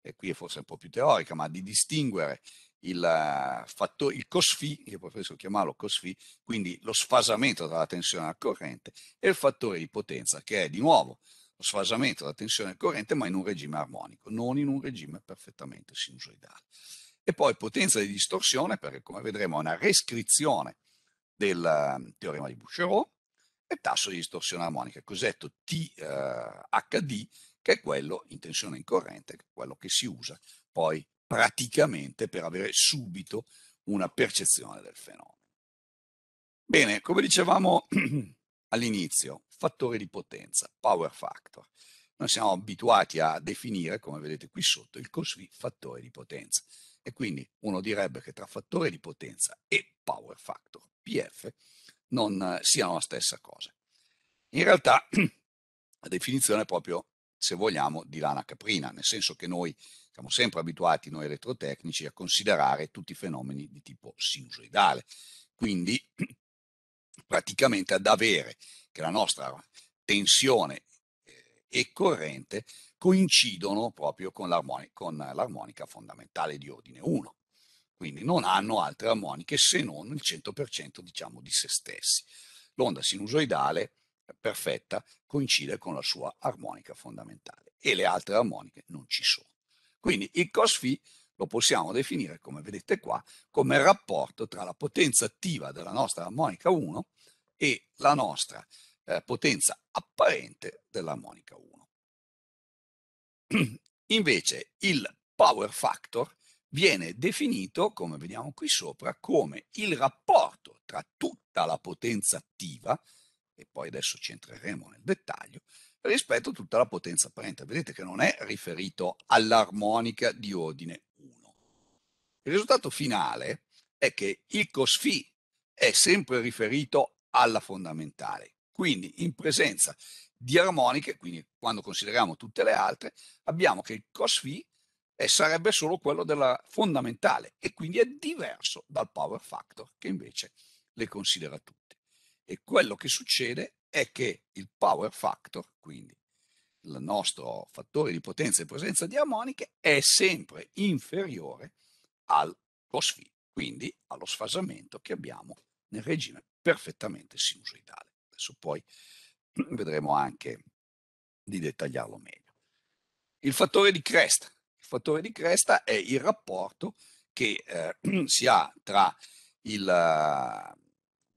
e qui è forse un po' più teorica, ma di distinguere il, eh, fatto, il COSFI, io preferisco chiamarlo COSFI, quindi lo sfasamento tra la tensione al corrente e il fattore di potenza, che è di nuovo lo sfasamento della tensione al corrente, ma in un regime armonico, non in un regime perfettamente sinusoidale. E poi potenza di distorsione, perché come vedremo è una rescrizione del ehm, teorema di Boucherot, e tasso di distorsione armonica, cosiddetto THD, eh, che è quello in tensione in corrente, che è quello che si usa poi praticamente per avere subito una percezione del fenomeno. Bene, come dicevamo all'inizio, fattore di potenza, power factor. Noi siamo abituati a definire, come vedete qui sotto, il così fattore di potenza. E quindi uno direbbe che tra fattore di potenza e power factor, PF, non siano la stessa cosa. In realtà la definizione è proprio se vogliamo, di lana caprina, nel senso che noi siamo sempre abituati, noi elettrotecnici, a considerare tutti i fenomeni di tipo sinusoidale. Quindi praticamente ad avere che la nostra tensione eh, e corrente coincidono proprio con l'armonica fondamentale di ordine 1. Quindi non hanno altre armoniche se non il 100% diciamo di se stessi. L'onda sinusoidale perfetta coincide con la sua armonica fondamentale e le altre armoniche non ci sono. Quindi il cos φ lo possiamo definire, come vedete qua, come il rapporto tra la potenza attiva della nostra armonica 1 e la nostra eh, potenza apparente dell'armonica 1. Invece il power factor viene definito, come vediamo qui sopra, come il rapporto tra tutta la potenza attiva, e poi adesso ci entreremo nel dettaglio, rispetto a tutta la potenza apparente. Vedete che non è riferito all'armonica di ordine 1. Il risultato finale è che il cosφ è sempre riferito alla fondamentale. Quindi in presenza di armoniche, quindi quando consideriamo tutte le altre, abbiamo che il cosφ eh, sarebbe solo quello della fondamentale e quindi è diverso dal power factor che invece le considera tutte. E quello che succede è che il power factor, quindi il nostro fattore di potenza e presenza di armoniche, è sempre inferiore allo sfi, quindi allo sfasamento che abbiamo nel regime perfettamente sinusoidale. Adesso poi vedremo anche di dettagliarlo meglio. Il fattore di cresta. Il fattore di cresta è il rapporto che eh, si ha tra il,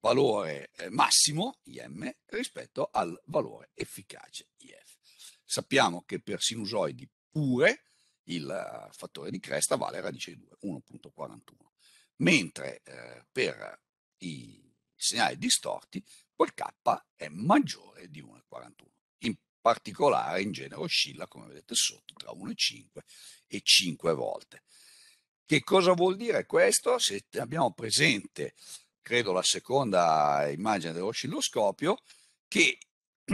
valore eh, massimo IM rispetto al valore efficace IF. Sappiamo che per sinusoidi pure il eh, fattore di cresta vale radice di 2, 1.41, mentre eh, per i segnali distorti quel K è maggiore di 1.41. In particolare in genere oscilla, come vedete sotto, tra 1,5 e 5 volte. Che cosa vuol dire questo? Se abbiamo presente credo la seconda immagine dell'oscilloscopio, che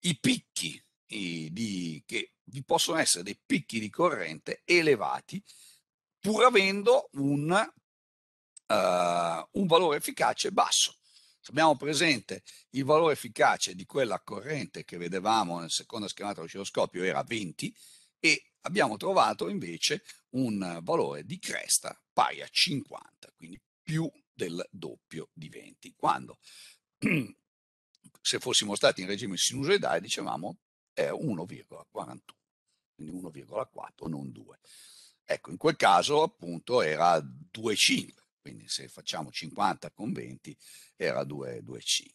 i picchi i, di, che vi possono essere dei picchi di corrente elevati pur avendo un, uh, un valore efficace basso. Se abbiamo presente il valore efficace di quella corrente che vedevamo nel secondo schemata dell'oscilloscopio era 20 e abbiamo trovato invece un valore di cresta pari a 50, quindi più del doppio di 20. Quando se fossimo stati in regime sinusoidale dicevamo è 1,41, quindi 1,4, non 2. Ecco, in quel caso appunto era 2,5, quindi se facciamo 50 con 20 era 2,5.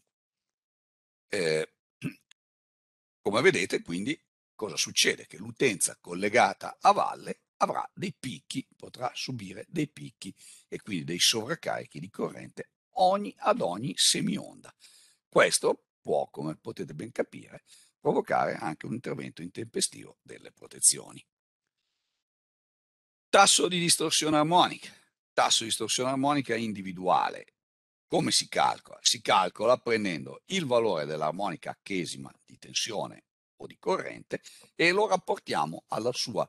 Eh, come vedete quindi cosa succede? Che l'utenza collegata a valle avrà dei picchi, potrà subire dei picchi e quindi dei sovraccarichi di corrente ogni, ad ogni semionda. Questo può, come potete ben capire, provocare anche un intervento intempestivo delle protezioni. Tasso di distorsione armonica. Tasso di distorsione armonica individuale. Come si calcola? Si calcola prendendo il valore dell'armonica chesima di tensione o di corrente e lo rapportiamo alla sua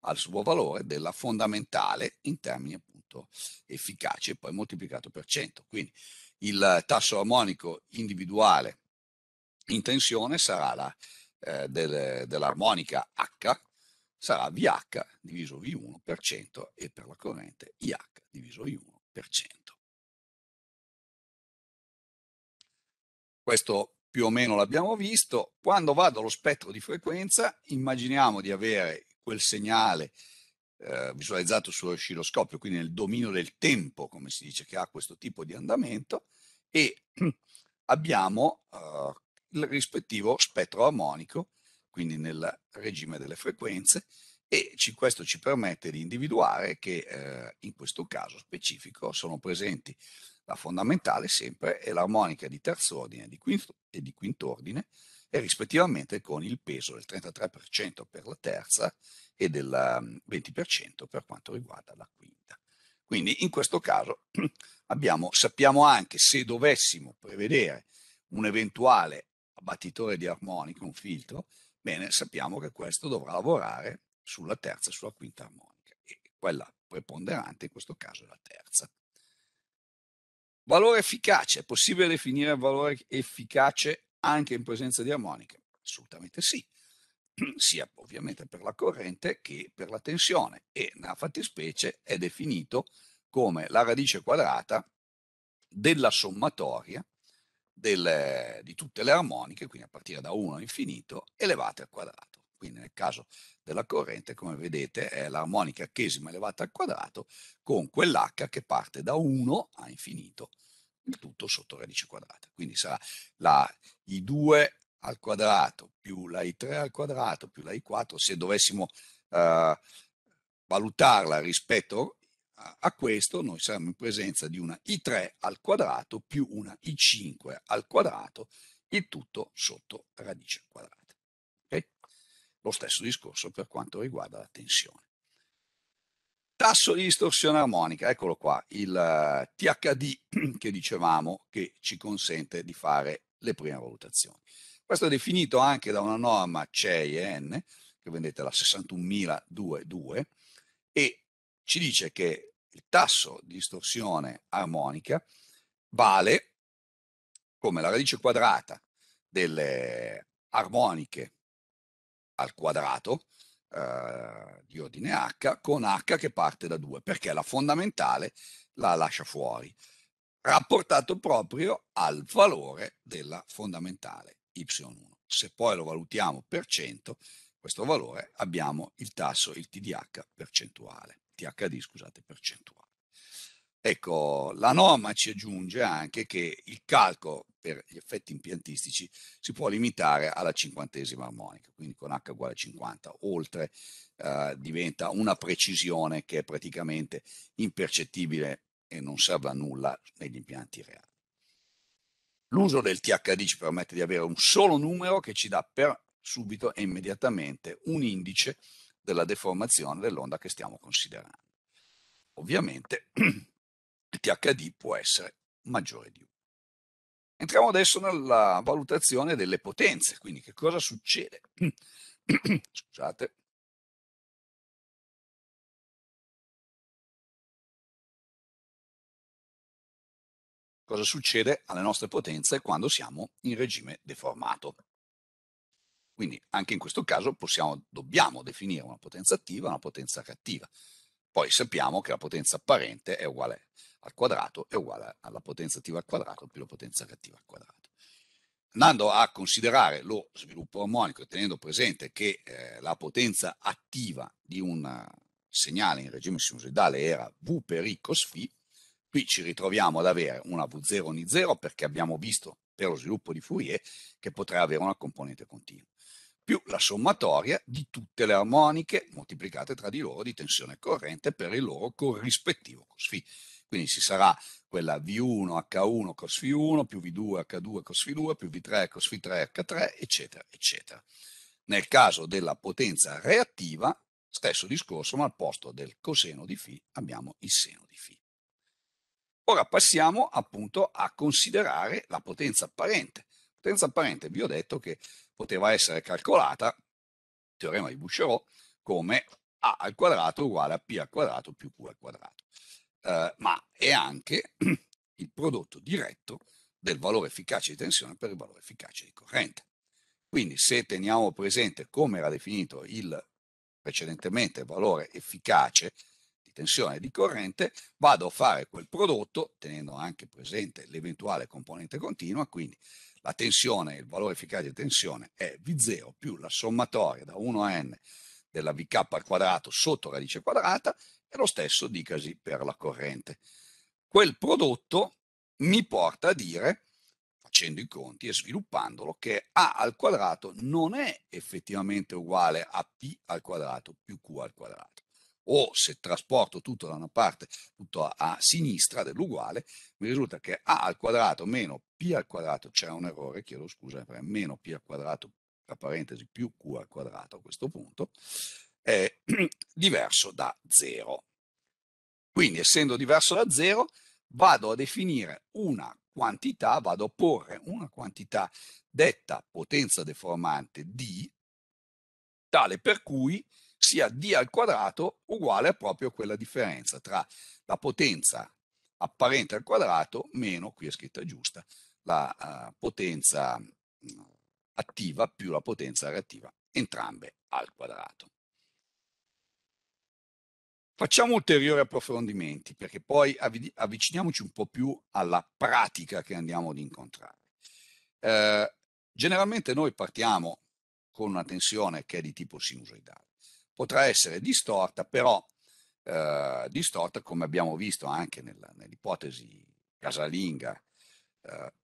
al suo valore della fondamentale in termini appunto efficaci e poi moltiplicato per 100. Quindi il tasso armonico individuale in tensione sarà la, eh, del, dell'armonica H, sarà VH diviso V1 per 100 e per la corrente IH diviso v 1 per 100. Questo più o meno l'abbiamo visto. Quando vado allo spettro di frequenza immaginiamo di avere quel segnale eh, visualizzato sullo oscilloscopio, quindi nel dominio del tempo, come si dice, che ha questo tipo di andamento, e abbiamo eh, il rispettivo spettro armonico, quindi nel regime delle frequenze, e ci, questo ci permette di individuare che eh, in questo caso specifico sono presenti la fondamentale sempre e l'armonica di terzo ordine di quinto, e di quinto ordine, e rispettivamente con il peso del 33% per la terza e del 20% mm, per quanto riguarda la quinta. Quindi in questo caso abbiamo, sappiamo anche se dovessimo prevedere un eventuale abbattitore di armonica, un filtro, bene, sappiamo che questo dovrà lavorare sulla terza e sulla quinta armonica e quella preponderante in questo caso è la terza. Valore efficace, è possibile definire valore efficace anche in presenza di armoniche? Assolutamente sì, sia ovviamente per la corrente che per la tensione e nella fattispecie è definito come la radice quadrata della sommatoria del, di tutte le armoniche, quindi a partire da 1 infinito, elevate al quadrato. Quindi nel caso della corrente, come vedete, è l'armonica chesima elevata al quadrato con quell'h che parte da 1 a infinito tutto sotto radice quadrata. Quindi sarà la I2 al quadrato più la I3 al quadrato più la I4, se dovessimo eh, valutarla rispetto a, a questo, noi saremmo in presenza di una I3 al quadrato più una I5 al quadrato, il tutto sotto radice quadrata. Okay? Lo stesso discorso per quanto riguarda la tensione. Tasso di distorsione armonica, eccolo qua, il eh, THD che dicevamo che ci consente di fare le prime valutazioni. Questo è definito anche da una norma CEIN, che vedete la 61.022, e ci dice che il tasso di distorsione armonica vale come la radice quadrata delle armoniche al quadrato eh, di ordine H con H che parte da 2 perché la fondamentale la lascia fuori, rapportato proprio al valore della fondamentale y1. Se poi lo valutiamo per 100, questo valore abbiamo il tasso, il TDH percentuale, THD scusate, percentuale. Ecco, la norma ci aggiunge anche che il calcolo per gli effetti impiantistici si può limitare alla cinquantesima armonica, quindi con H uguale a 50, oltre eh, diventa una precisione che è praticamente impercettibile e non serve a nulla negli impianti reali. L'uso del THD ci permette di avere un solo numero che ci dà per subito e immediatamente un indice della deformazione dell'onda che stiamo considerando. Ovviamente il THD può essere maggiore di 1. Entriamo adesso nella valutazione delle potenze, quindi che cosa succede? Scusate. Cosa succede alle nostre potenze quando siamo in regime deformato? Quindi anche in questo caso possiamo, dobbiamo definire una potenza attiva e una potenza cattiva. Poi sappiamo che la potenza apparente è uguale al quadrato è uguale alla potenza attiva al quadrato più la potenza reattiva al quadrato. Andando a considerare lo sviluppo armonico e tenendo presente che eh, la potenza attiva di un segnale in regime sinusoidale era V per I cos φ, qui ci ritroviamo ad avere una V0 ogni 0 perché abbiamo visto per lo sviluppo di Fourier che potrà avere una componente continua, più la sommatoria di tutte le armoniche moltiplicate tra di loro di tensione corrente per il loro corrispettivo cos φ quindi ci sarà quella V1, H1, cos V1, più V2, H2, cos V2, più V3, cos V3, H3, eccetera, eccetera. Nel caso della potenza reattiva, stesso discorso, ma al posto del coseno di Φ abbiamo il seno di Φ. Ora passiamo appunto a considerare la potenza apparente. Potenza apparente, vi ho detto che poteva essere calcolata, teorema di Boucherot, come a al quadrato uguale a p al quadrato più q al quadrato eh, ma è anche il prodotto diretto del valore efficace di tensione per il valore efficace di corrente. Quindi se teniamo presente come era definito il, precedentemente il valore efficace di tensione e di corrente, vado a fare quel prodotto tenendo anche presente l'eventuale componente continua, quindi la tensione, il valore efficace di tensione è V0 più la sommatoria da 1n a della Vk al quadrato sotto radice quadrata e lo stesso dicasi per la corrente. Quel prodotto mi porta a dire, facendo i conti e sviluppandolo, che A al quadrato non è effettivamente uguale a P al quadrato più Q al quadrato o se trasporto tutto da una parte, tutto a, a, sinistra dell'uguale, mi risulta che a al quadrato meno p al quadrato, c'è un errore, chiedo scusa, meno p al quadrato, tra parentesi, più q al quadrato a questo punto, è diverso da 0. Quindi essendo diverso da 0 vado a definire una quantità, vado a porre una quantità detta potenza deformante D, tale per cui sia D al quadrato uguale a proprio quella differenza tra la potenza apparente al quadrato meno, qui è scritta giusta, la uh, potenza attiva più la potenza reattiva, entrambe al quadrato. Facciamo ulteriori approfondimenti perché poi avviciniamoci un po' più alla pratica che andiamo ad incontrare. Eh, generalmente noi partiamo con una tensione che è di tipo sinusoidale. Potrà essere distorta, però eh, distorta come abbiamo visto anche nella, nell'ipotesi casalinga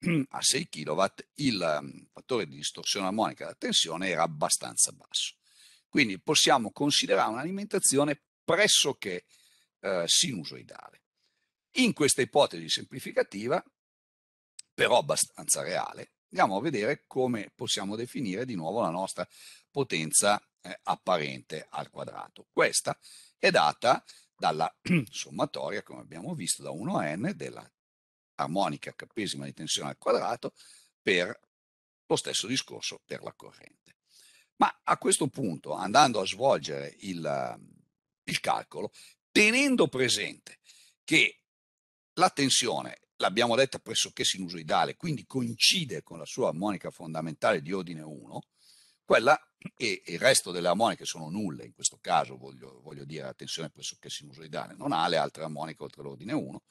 eh, a 6 kW, il mm, fattore di distorsione armonica della tensione era abbastanza basso. Quindi possiamo considerare un'alimentazione pressoché eh, sinusoidale. In questa ipotesi semplificativa, però abbastanza reale, andiamo a vedere come possiamo definire di nuovo la nostra potenza eh, apparente al quadrato. Questa è data dalla sommatoria, come abbiamo visto, da 1 a n della armonica capesima di tensione al quadrato per lo stesso discorso per la corrente. Ma a questo punto, andando a svolgere il, il calcolo tenendo presente che la tensione, l'abbiamo detta pressoché sinusoidale, quindi coincide con la sua armonica fondamentale di ordine 1, quella e il resto delle armoniche sono nulle, in questo caso voglio, voglio dire la tensione pressoché sinusoidale, non ha le altre armoniche oltre l'ordine 1,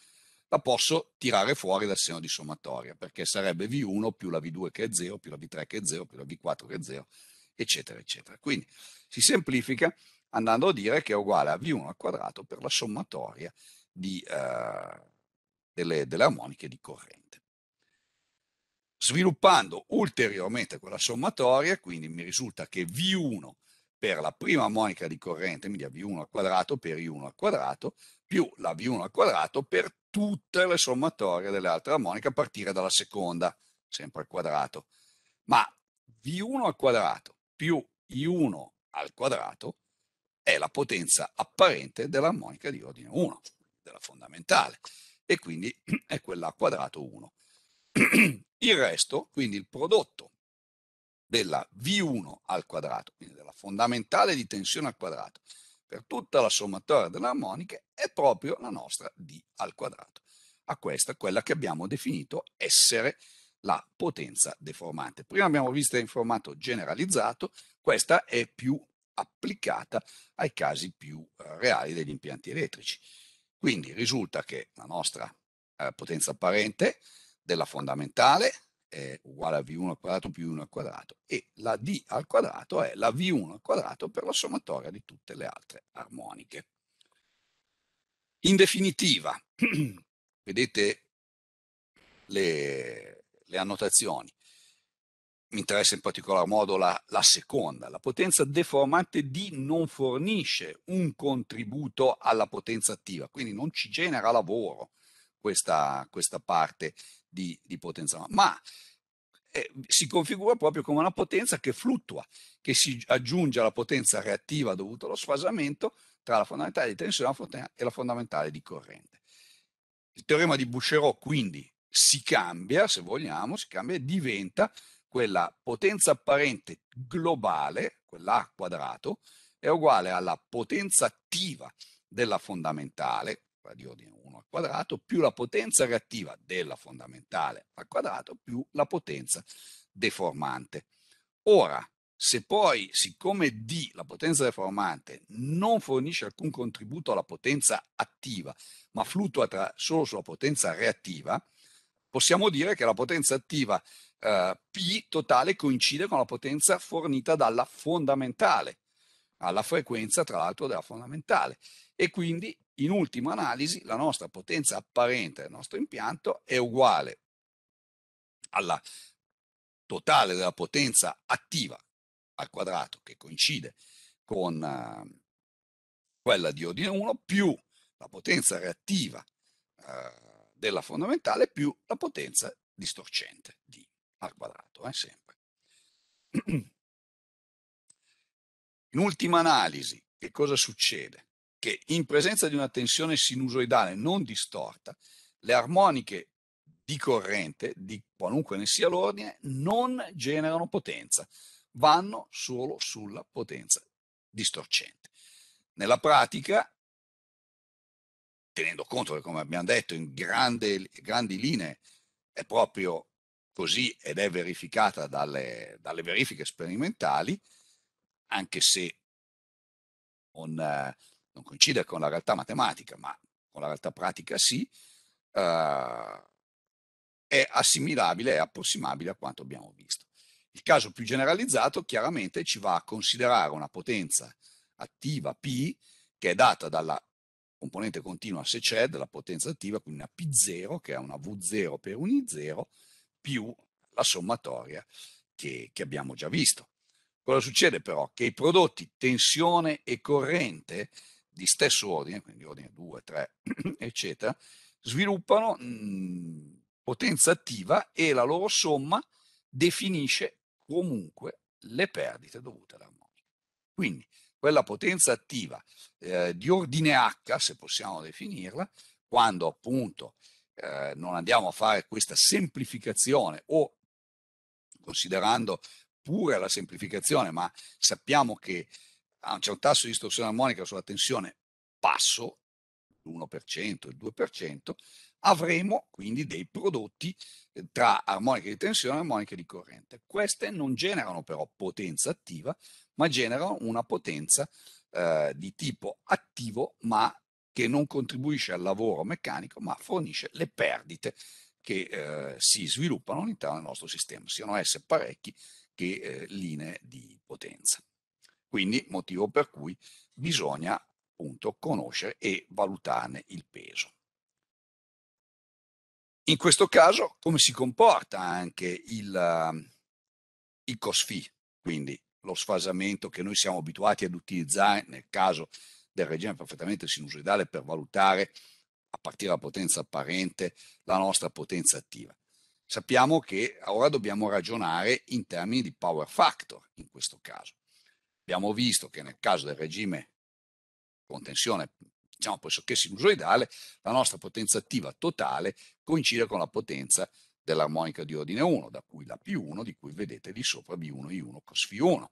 la posso tirare fuori dal seno di sommatoria, perché sarebbe V1 più la V2 che è 0, più la V3 che è 0, più la V4 che è 0, eccetera, eccetera. Quindi si semplifica andando a dire che è uguale a V1 al quadrato per la sommatoria di, eh, delle, delle armoniche di corrente. Sviluppando ulteriormente quella sommatoria, quindi mi risulta che V1 per la prima armonica di corrente, quindi a V1 al quadrato per I1 al quadrato, più la V1 al quadrato per tutte le sommatorie delle altre armoniche a partire dalla seconda, sempre al quadrato. Ma V1 al quadrato più I1 al quadrato è la potenza apparente dell'armonica di ordine 1, della fondamentale, e quindi è quella a quadrato 1. Il resto, quindi il prodotto della V1 al quadrato, quindi della fondamentale di tensione al quadrato, per tutta la sommatoria delle armoniche è proprio la nostra D al quadrato. A questa quella che abbiamo definito essere la potenza deformante. Prima abbiamo visto in formato generalizzato, questa è più applicata ai casi più eh, reali degli impianti elettrici. Quindi risulta che la nostra eh, potenza apparente della fondamentale è uguale a V1 al quadrato più 1 al quadrato e la D al quadrato è la V1 al quadrato per la sommatoria di tutte le altre armoniche. In definitiva, vedete le, le annotazioni, mi interessa in particolar modo la, la, seconda, la potenza deformante D non fornisce un contributo alla potenza attiva, quindi non ci genera lavoro questa, questa parte di, di, potenza, ma eh, si configura proprio come una potenza che fluttua, che si aggiunge alla potenza reattiva dovuta allo sfasamento tra la fondamentale di tensione e la fondamentale di corrente. Il teorema di Boucherot quindi si cambia, se vogliamo, si cambia e diventa quella potenza apparente globale, quella A quadrato, è uguale alla potenza attiva della fondamentale, quella di ordine 1 al quadrato, più la potenza reattiva della fondamentale al quadrato, più la potenza deformante. Ora, se poi, siccome D, la potenza deformante, non fornisce alcun contributo alla potenza attiva, ma fluttua solo sulla potenza reattiva, possiamo dire che la potenza attiva eh, P totale coincide con la potenza fornita dalla fondamentale, alla frequenza tra l'altro della fondamentale. E quindi in ultima analisi la nostra potenza apparente del nostro impianto è uguale alla totale della potenza attiva al quadrato che coincide con eh, quella di ordine 1 più la potenza reattiva eh, della fondamentale più la potenza distorcente di al quadrato, eh, sempre. In ultima analisi, che cosa succede? Che in presenza di una tensione sinusoidale non distorta, le armoniche di corrente, di qualunque ne sia l'ordine, non generano potenza, vanno solo sulla potenza distorcente. Nella pratica, tenendo conto che, come abbiamo detto, in grande, grandi linee è proprio così ed è verificata dalle, dalle verifiche sperimentali, anche se non, non, coincide con la realtà matematica, ma con la realtà pratica sì, eh, è assimilabile, è approssimabile a quanto abbiamo visto. Il caso più generalizzato chiaramente ci va a considerare una potenza attiva P che è data dalla componente continua se c'è, della potenza attiva, quindi una P0 che è una V0 per un I0 più la sommatoria che, che abbiamo già visto. Cosa succede però? Che i prodotti tensione e corrente di stesso ordine, quindi ordine 2, 3, eccetera, sviluppano mh, mhmm, potenza attiva e la loro somma definisce comunque le perdite dovute all'armonica. Quindi quella potenza attiva eh, di ordine H, se possiamo definirla, quando appunto eh, non andiamo a fare questa semplificazione o considerando pure la semplificazione, ma sappiamo che ah, c'è un tasso di distorsione armonica sulla tensione basso, l'1%, il 2%, avremo quindi dei prodotti eh, tra armoniche di tensione e armoniche di corrente. Queste non generano però potenza attiva, ma generano una potenza eh, di tipo attivo, ma che non contribuisce al lavoro meccanico ma fornisce le perdite che eh, si sviluppano all'interno del nostro sistema, siano esse parecchi che eh, linee di potenza. Quindi motivo per cui bisogna appunto conoscere e valutarne il peso. In questo caso come si comporta anche il, ehm, il COSFI, quindi lo sfasamento che noi siamo abituati ad utilizzare nel caso del regime perfettamente sinusoidale per valutare a partire dalla potenza apparente la nostra potenza attiva. Sappiamo che ora dobbiamo ragionare in termini di power factor in questo caso. Abbiamo visto che nel caso del regime con tensione diciamo pressoché sinusoidale, la nostra potenza attiva totale coincide con la potenza dell'armonica di ordine 1, da cui la P1, di cui vedete di sopra B1, I1, cos Φ1.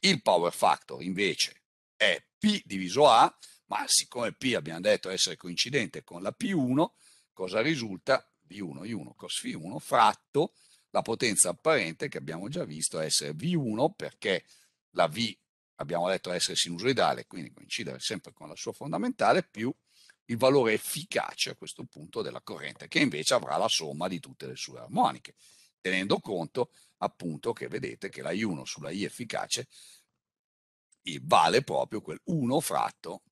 Il power factor invece è P diviso A, ma siccome P abbiamo detto essere coincidente con la P1, cosa risulta? V1, I1 cos Φ1 fratto la potenza apparente che abbiamo già visto essere V1 perché la V abbiamo detto essere sinusoidale, quindi coincidere sempre con la sua fondamentale, più il valore efficace a questo punto della corrente, che invece avrà la somma di tutte le sue armoniche, tenendo conto appunto che vedete che la I1 sulla I efficace vale proprio quel 1 fratto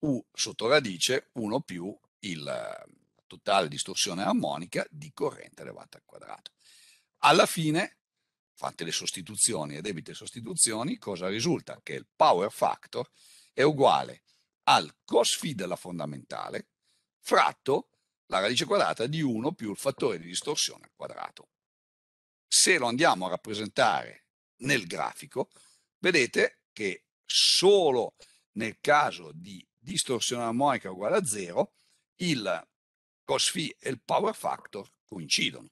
U sotto radice 1 più il totale distorsione armonica di corrente elevata al quadrato. Alla fine, fatte le sostituzioni e debite sostituzioni, cosa risulta? Che il power factor è uguale al cos phi della fondamentale fratto la radice quadrata di 1 più il fattore di distorsione al quadrato. Se lo andiamo a rappresentare nel grafico, vedete che solo nel caso di distorsione armonica uguale a zero, il cos phi e il power factor coincidono.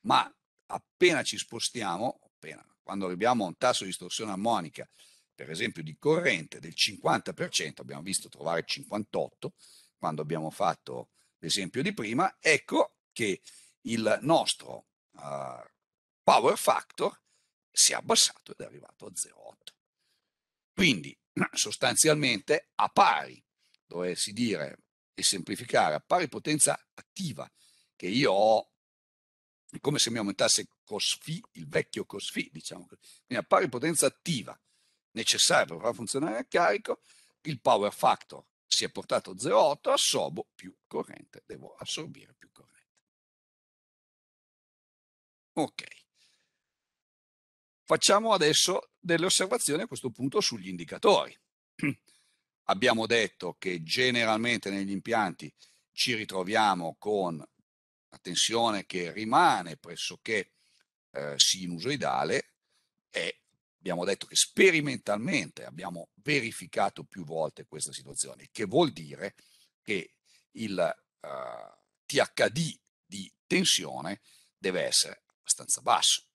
Ma appena ci spostiamo, appena, quando arriviamo a un tasso di distorsione armonica, per esempio di corrente del 50%, abbiamo visto trovare 58 quando abbiamo fatto l'esempio di prima, ecco che il nostro uh, power factor si è abbassato ed è arrivato a 0,8. Quindi sostanzialmente a pari, dovessi dire e semplificare, a pari potenza attiva che io ho, è come se mi aumentasse cosfi, il vecchio cosfi, diciamo, quindi a pari potenza attiva necessaria per far funzionare a carico, il power factor si è portato 0,8, assorbo più corrente, devo assorbire più corrente. Ok. Facciamo adesso delle osservazioni a questo punto sugli indicatori. Abbiamo detto che generalmente negli impianti ci ritroviamo con la tensione che rimane pressoché eh, sinusoidale e abbiamo detto che sperimentalmente abbiamo verificato più volte questa situazione, che vuol dire che il uh, eh, THD di tensione deve essere abbastanza basso.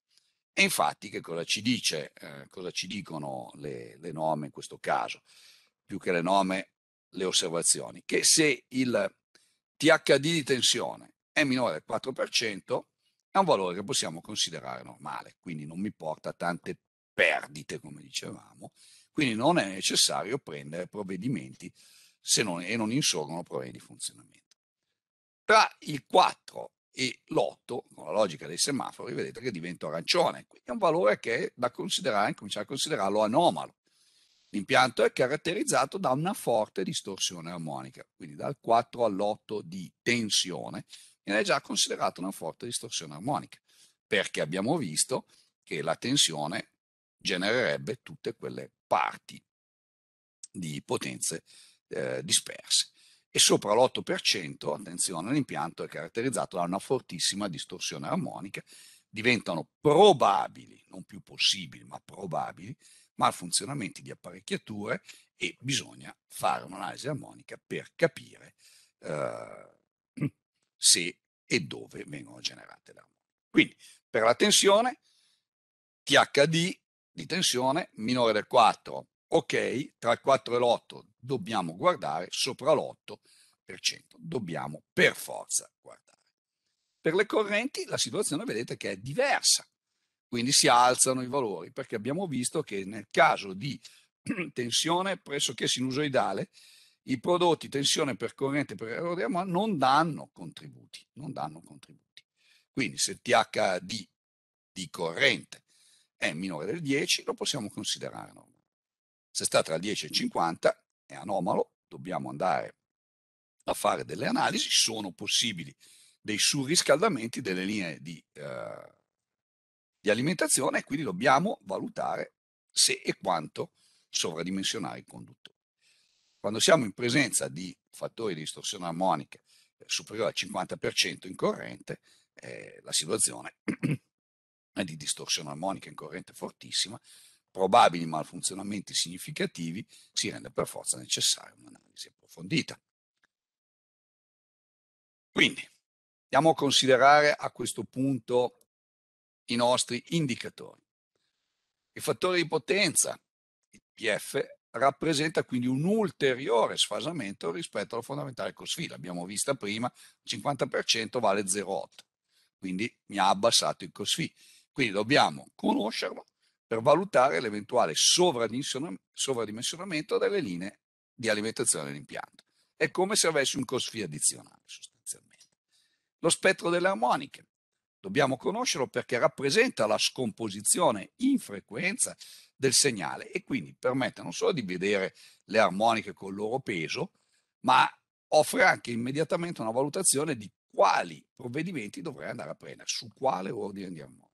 E infatti che cosa ci dice, eh, cosa ci dicono le, le norme in questo caso? Più che le norme, le osservazioni, che se il THD di tensione è minore del 4%, è un valore che possiamo considerare normale, quindi non mi porta tante perdite, come dicevamo, quindi non è necessario prendere provvedimenti se non, e non insorgono problemi di funzionamento. Tra il 4 e l'8 con la logica dei semafori vedete che diventa arancione, quindi è un valore che è da considerare, cominciare a considerarlo anomalo. L'impianto è caratterizzato da una forte distorsione armonica, quindi dal 4 all'8 di tensione viene già considerata una forte distorsione armonica, perché abbiamo visto che la tensione genererebbe tutte quelle parti di potenze eh, disperse e sopra l'8%, attenzione, l'impianto è caratterizzato da una fortissima distorsione armonica, diventano probabili, non più possibili, ma probabili, malfunzionamenti di apparecchiature e bisogna fare un'analisi armonica per capire eh, se e dove vengono generate le armoniche. Quindi per la tensione, THD di tensione minore del 4 ok, tra il 4 e l'8 dobbiamo guardare, sopra l'8% dobbiamo per forza guardare. Per le correnti la situazione vedete che è diversa, quindi si alzano i valori perché abbiamo visto che nel caso di tensione pressoché sinusoidale i prodotti tensione per corrente per aerodinamica non danno contributi, non danno contributi. Quindi se THD di corrente è minore del 10 lo possiamo considerare normale se sta tra 10 e 50 è anomalo, dobbiamo andare a fare delle analisi, sono possibili dei surriscaldamenti delle linee di, eh, di alimentazione e quindi dobbiamo valutare se e quanto sovradimensionare il conduttore. Quando siamo in presenza di fattori di distorsione armonica eh, superiore al 50% in corrente, eh, la situazione è di distorsione armonica in corrente fortissima, probabili malfunzionamenti significativi, si rende per forza necessaria un'analisi approfondita. Quindi, andiamo a considerare a questo punto i nostri indicatori. Il fattore di potenza, il PF, rappresenta quindi un ulteriore sfasamento rispetto al fondamentale COSFI. L'abbiamo vista prima, 50% vale 0,8, quindi mi ha abbassato il COSFI. Quindi dobbiamo conoscerlo per valutare l'eventuale sovradimensionamento delle linee di alimentazione dell'impianto. È come se avessi un cosfì addizionale sostanzialmente. Lo spettro delle armoniche. Dobbiamo conoscerlo perché rappresenta la scomposizione in frequenza del segnale e quindi permette non solo di vedere le armoniche con il loro peso, ma offre anche immediatamente una valutazione di quali provvedimenti dovrei andare a prendere, su quale ordine di armonica.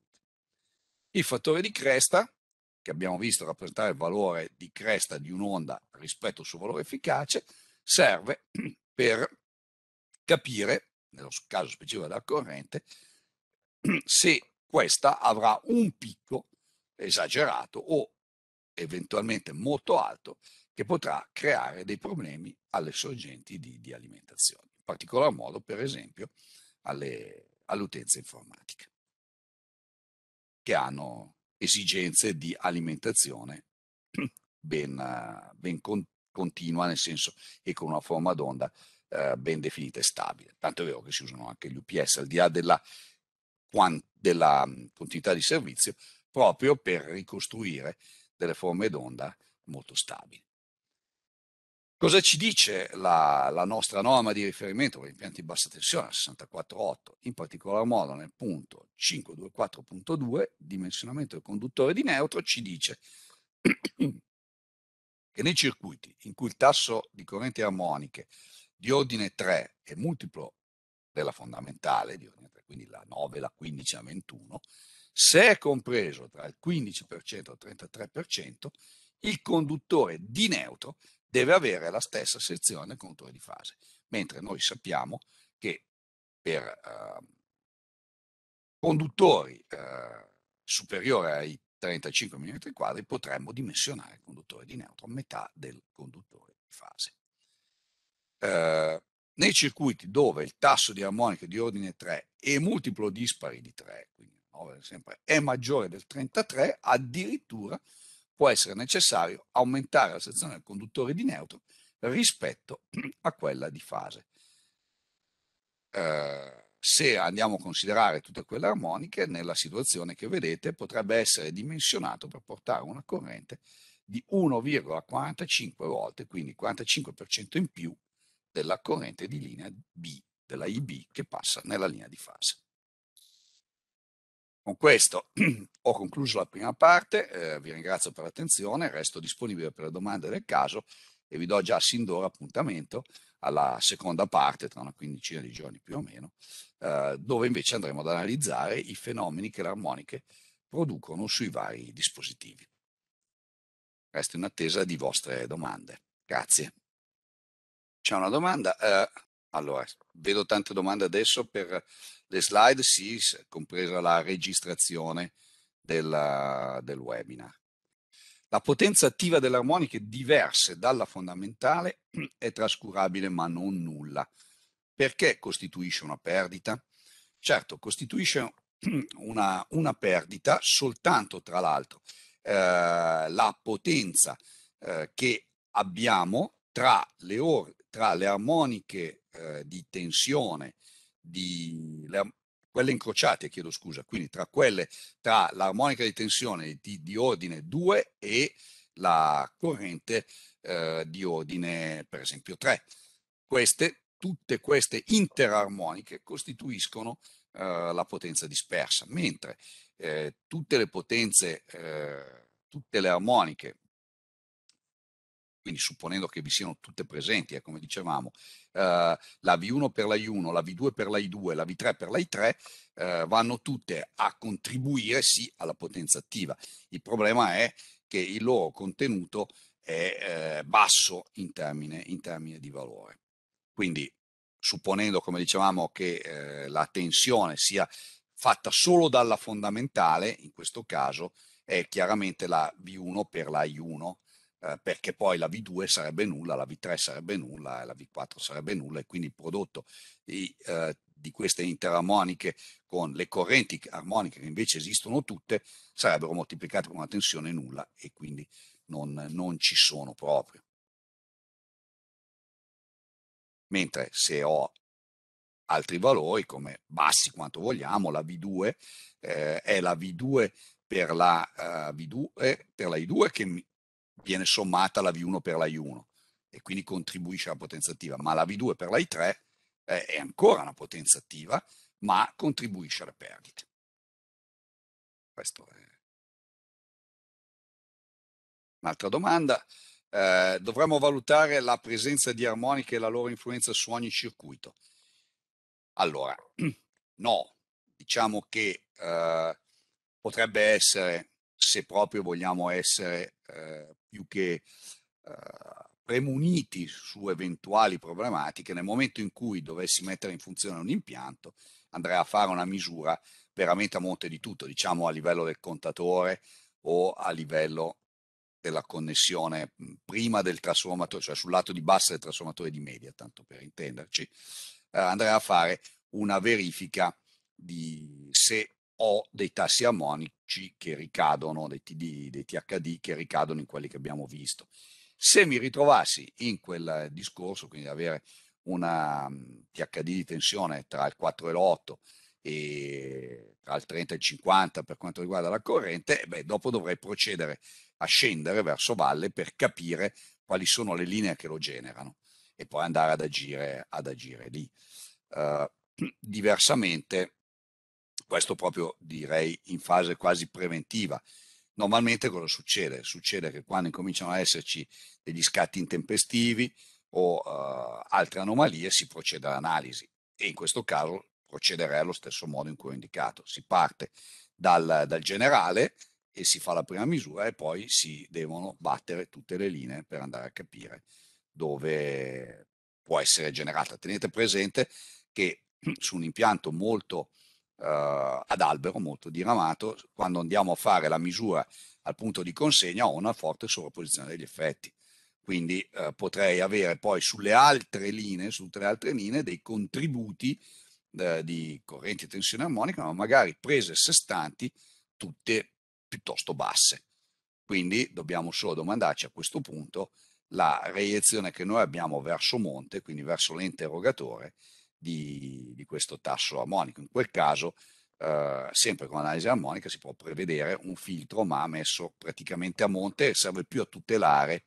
Il fattore di cresta, che abbiamo visto rappresentare il valore di cresta di un'onda rispetto al suo valore efficace, serve per capire, nello caso specifico della corrente, se questa avrà un picco esagerato o eventualmente molto alto che potrà creare dei problemi alle sorgenti di, di alimentazione, in particolar modo per esempio all'utenza all informatica che hanno esigenze di alimentazione ben, ben con, continua, nel senso e con una forma d'onda eh, ben definita e stabile. Tanto è vero che si usano anche gli UPS, al di là della, della mm, continuità di servizio, proprio per ricostruire delle forme d'onda molto stabili. Cosa ci dice la, la nostra norma di riferimento per gli impianti di bassa tensione 64.8? In particolar modo nel punto 524.2, dimensionamento del conduttore di neutro, ci dice che nei circuiti in cui il tasso di correnti armoniche di ordine 3 è multiplo della fondamentale, di ordine 3, quindi la 9, la 15, la 21, se è compreso tra il 15% e il 33%, il conduttore di neutro deve avere la stessa sezione controlli di fase, mentre noi sappiamo che per eh, conduttori eh, superiori ai 35 mm quadri potremmo dimensionare il conduttore di neutro a metà del conduttore di fase. Eh, nei circuiti dove il tasso di armonica di ordine 3 è multiplo dispari di 3, quindi 9 sempre, è maggiore del 33, addirittura può essere necessario aumentare la sezione del conduttore di neutro rispetto a quella di fase. Eh, se andiamo a considerare tutte quelle armoniche, nella situazione che vedete potrebbe essere dimensionato per portare una corrente di 1,45 volte, quindi 45% in più della corrente di linea B, della IB, che passa nella linea di fase. Con questo ho concluso la prima parte, eh, vi ringrazio per l'attenzione, resto disponibile per le domande del caso e vi do già sin d'ora appuntamento alla seconda parte, tra una quindicina di giorni più o meno, eh, dove invece andremo ad analizzare i fenomeni che le armoniche producono sui vari dispositivi. Resto in attesa di vostre domande. Grazie. C'è una domanda. Eh, allora, vedo tante domande adesso per le slide, sì, compresa la registrazione del, del webinar. La potenza attiva delle armoniche diverse dalla fondamentale è trascurabile ma non nulla. Perché costituisce una perdita? Certo, costituisce una, una perdita soltanto tra l'altro eh, la potenza eh, che abbiamo tra le ore tra le armoniche eh, di tensione, di, le, quelle incrociate, chiedo scusa, quindi tra quelle, tra l'armonica di tensione di, di ordine 2 e la corrente eh, di ordine, per esempio, 3. Queste, tutte queste interarmoniche costituiscono eh, la potenza dispersa, mentre eh, tutte le potenze, eh, tutte le armoniche quindi supponendo che vi siano tutte presenti, eh, come dicevamo, eh, la V1 per la I1, la V2 per la I2, la V3 per la I3, eh, vanno tutte a contribuire sì alla potenza attiva. Il problema è che il loro contenuto è eh, basso in termine, in termine, di valore. Quindi supponendo, come dicevamo, che eh, la tensione sia fatta solo dalla fondamentale, in questo caso è chiaramente la V1 per la I1, eh, perché poi la V2 sarebbe nulla, la V3 sarebbe nulla, la V4 sarebbe nulla e quindi il prodotto di, eh, di queste interarmoniche con le correnti armoniche che invece esistono tutte sarebbero moltiplicate per una tensione nulla e quindi non, non ci sono proprio. Mentre se ho altri valori come bassi quanto vogliamo, la V2 eh, è la V2 per la, uh, V2, eh, per la I2 che mi, viene sommata la V1 per la I1 e quindi contribuisce alla potenza attiva, ma la V2 per la I3 è ancora una potenza attiva, ma contribuisce alle perdite. Questo è Un'altra domanda, eh, dovremmo valutare la presenza di armoniche e la loro influenza su ogni circuito. Allora, no, diciamo che eh, potrebbe essere, se proprio vogliamo essere eh, più che eh, premuniti su eventuali problematiche, nel momento in cui dovessi mettere in funzione un impianto, andrei a fare una misura veramente a monte di tutto, diciamo a livello del contatore o a livello della connessione mm, prima del trasformatore, cioè sul lato di bassa del trasformatore di media, tanto per intenderci, eh, andrei a fare una verifica di se o dei tassi armonici che ricadono, dei TD, dei THD che ricadono in quelli che abbiamo visto. Se mi ritrovassi in quel discorso, quindi avere una mm, THD di tensione tra il 4 e l'8 e tra il 30 e il 50 per quanto riguarda la corrente, beh, dopo dovrei procedere a scendere verso valle per capire quali sono le linee che lo generano e poi andare ad agire, ad agire lì. Uh, diversamente questo proprio direi in fase quasi preventiva. Normalmente cosa succede? Succede che quando incominciano a esserci degli scatti intempestivi o uh, altre anomalie si procede all'analisi e in questo caso procederei allo stesso modo in cui ho indicato. Si parte dal, dal generale e si fa la prima misura e poi si devono battere tutte le linee per andare a capire dove può essere generata. Tenete presente che su un impianto molto eh, ad albero molto diramato, quando andiamo a fare la misura al punto di consegna ho una forte sovrapposizione degli effetti. Quindi eh, potrei avere poi sulle altre linee, su tutte altre linee, dei contributi eh, di correnti e tensione armonica, ma magari prese stanti, tutte piuttosto basse. Quindi dobbiamo solo domandarci a questo punto la reiezione che noi abbiamo verso monte, quindi verso l'ente erogatore, di, di questo tasso armonico. In quel caso, eh, sempre con l'analisi armonica, si può prevedere un filtro, ma messo praticamente a monte, serve più a tutelare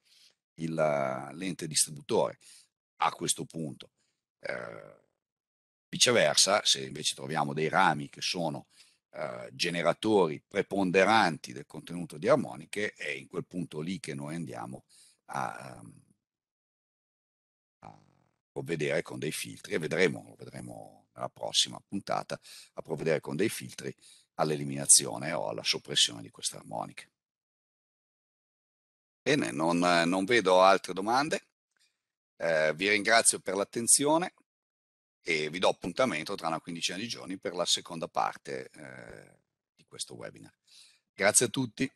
il, l'ente distributore a questo punto. Eh, viceversa, se invece troviamo dei rami che sono eh, generatori preponderanti del contenuto di armoniche, è in quel punto lì che noi andiamo a, ehm, provvedere con dei filtri e vedremo, lo vedremo nella prossima puntata, a provvedere con dei filtri all'eliminazione o alla soppressione di queste armoniche. Bene, non, non vedo altre domande. Eh, vi ringrazio per l'attenzione e vi do appuntamento tra una quindicina di giorni per la seconda parte eh, di questo webinar. Grazie a tutti.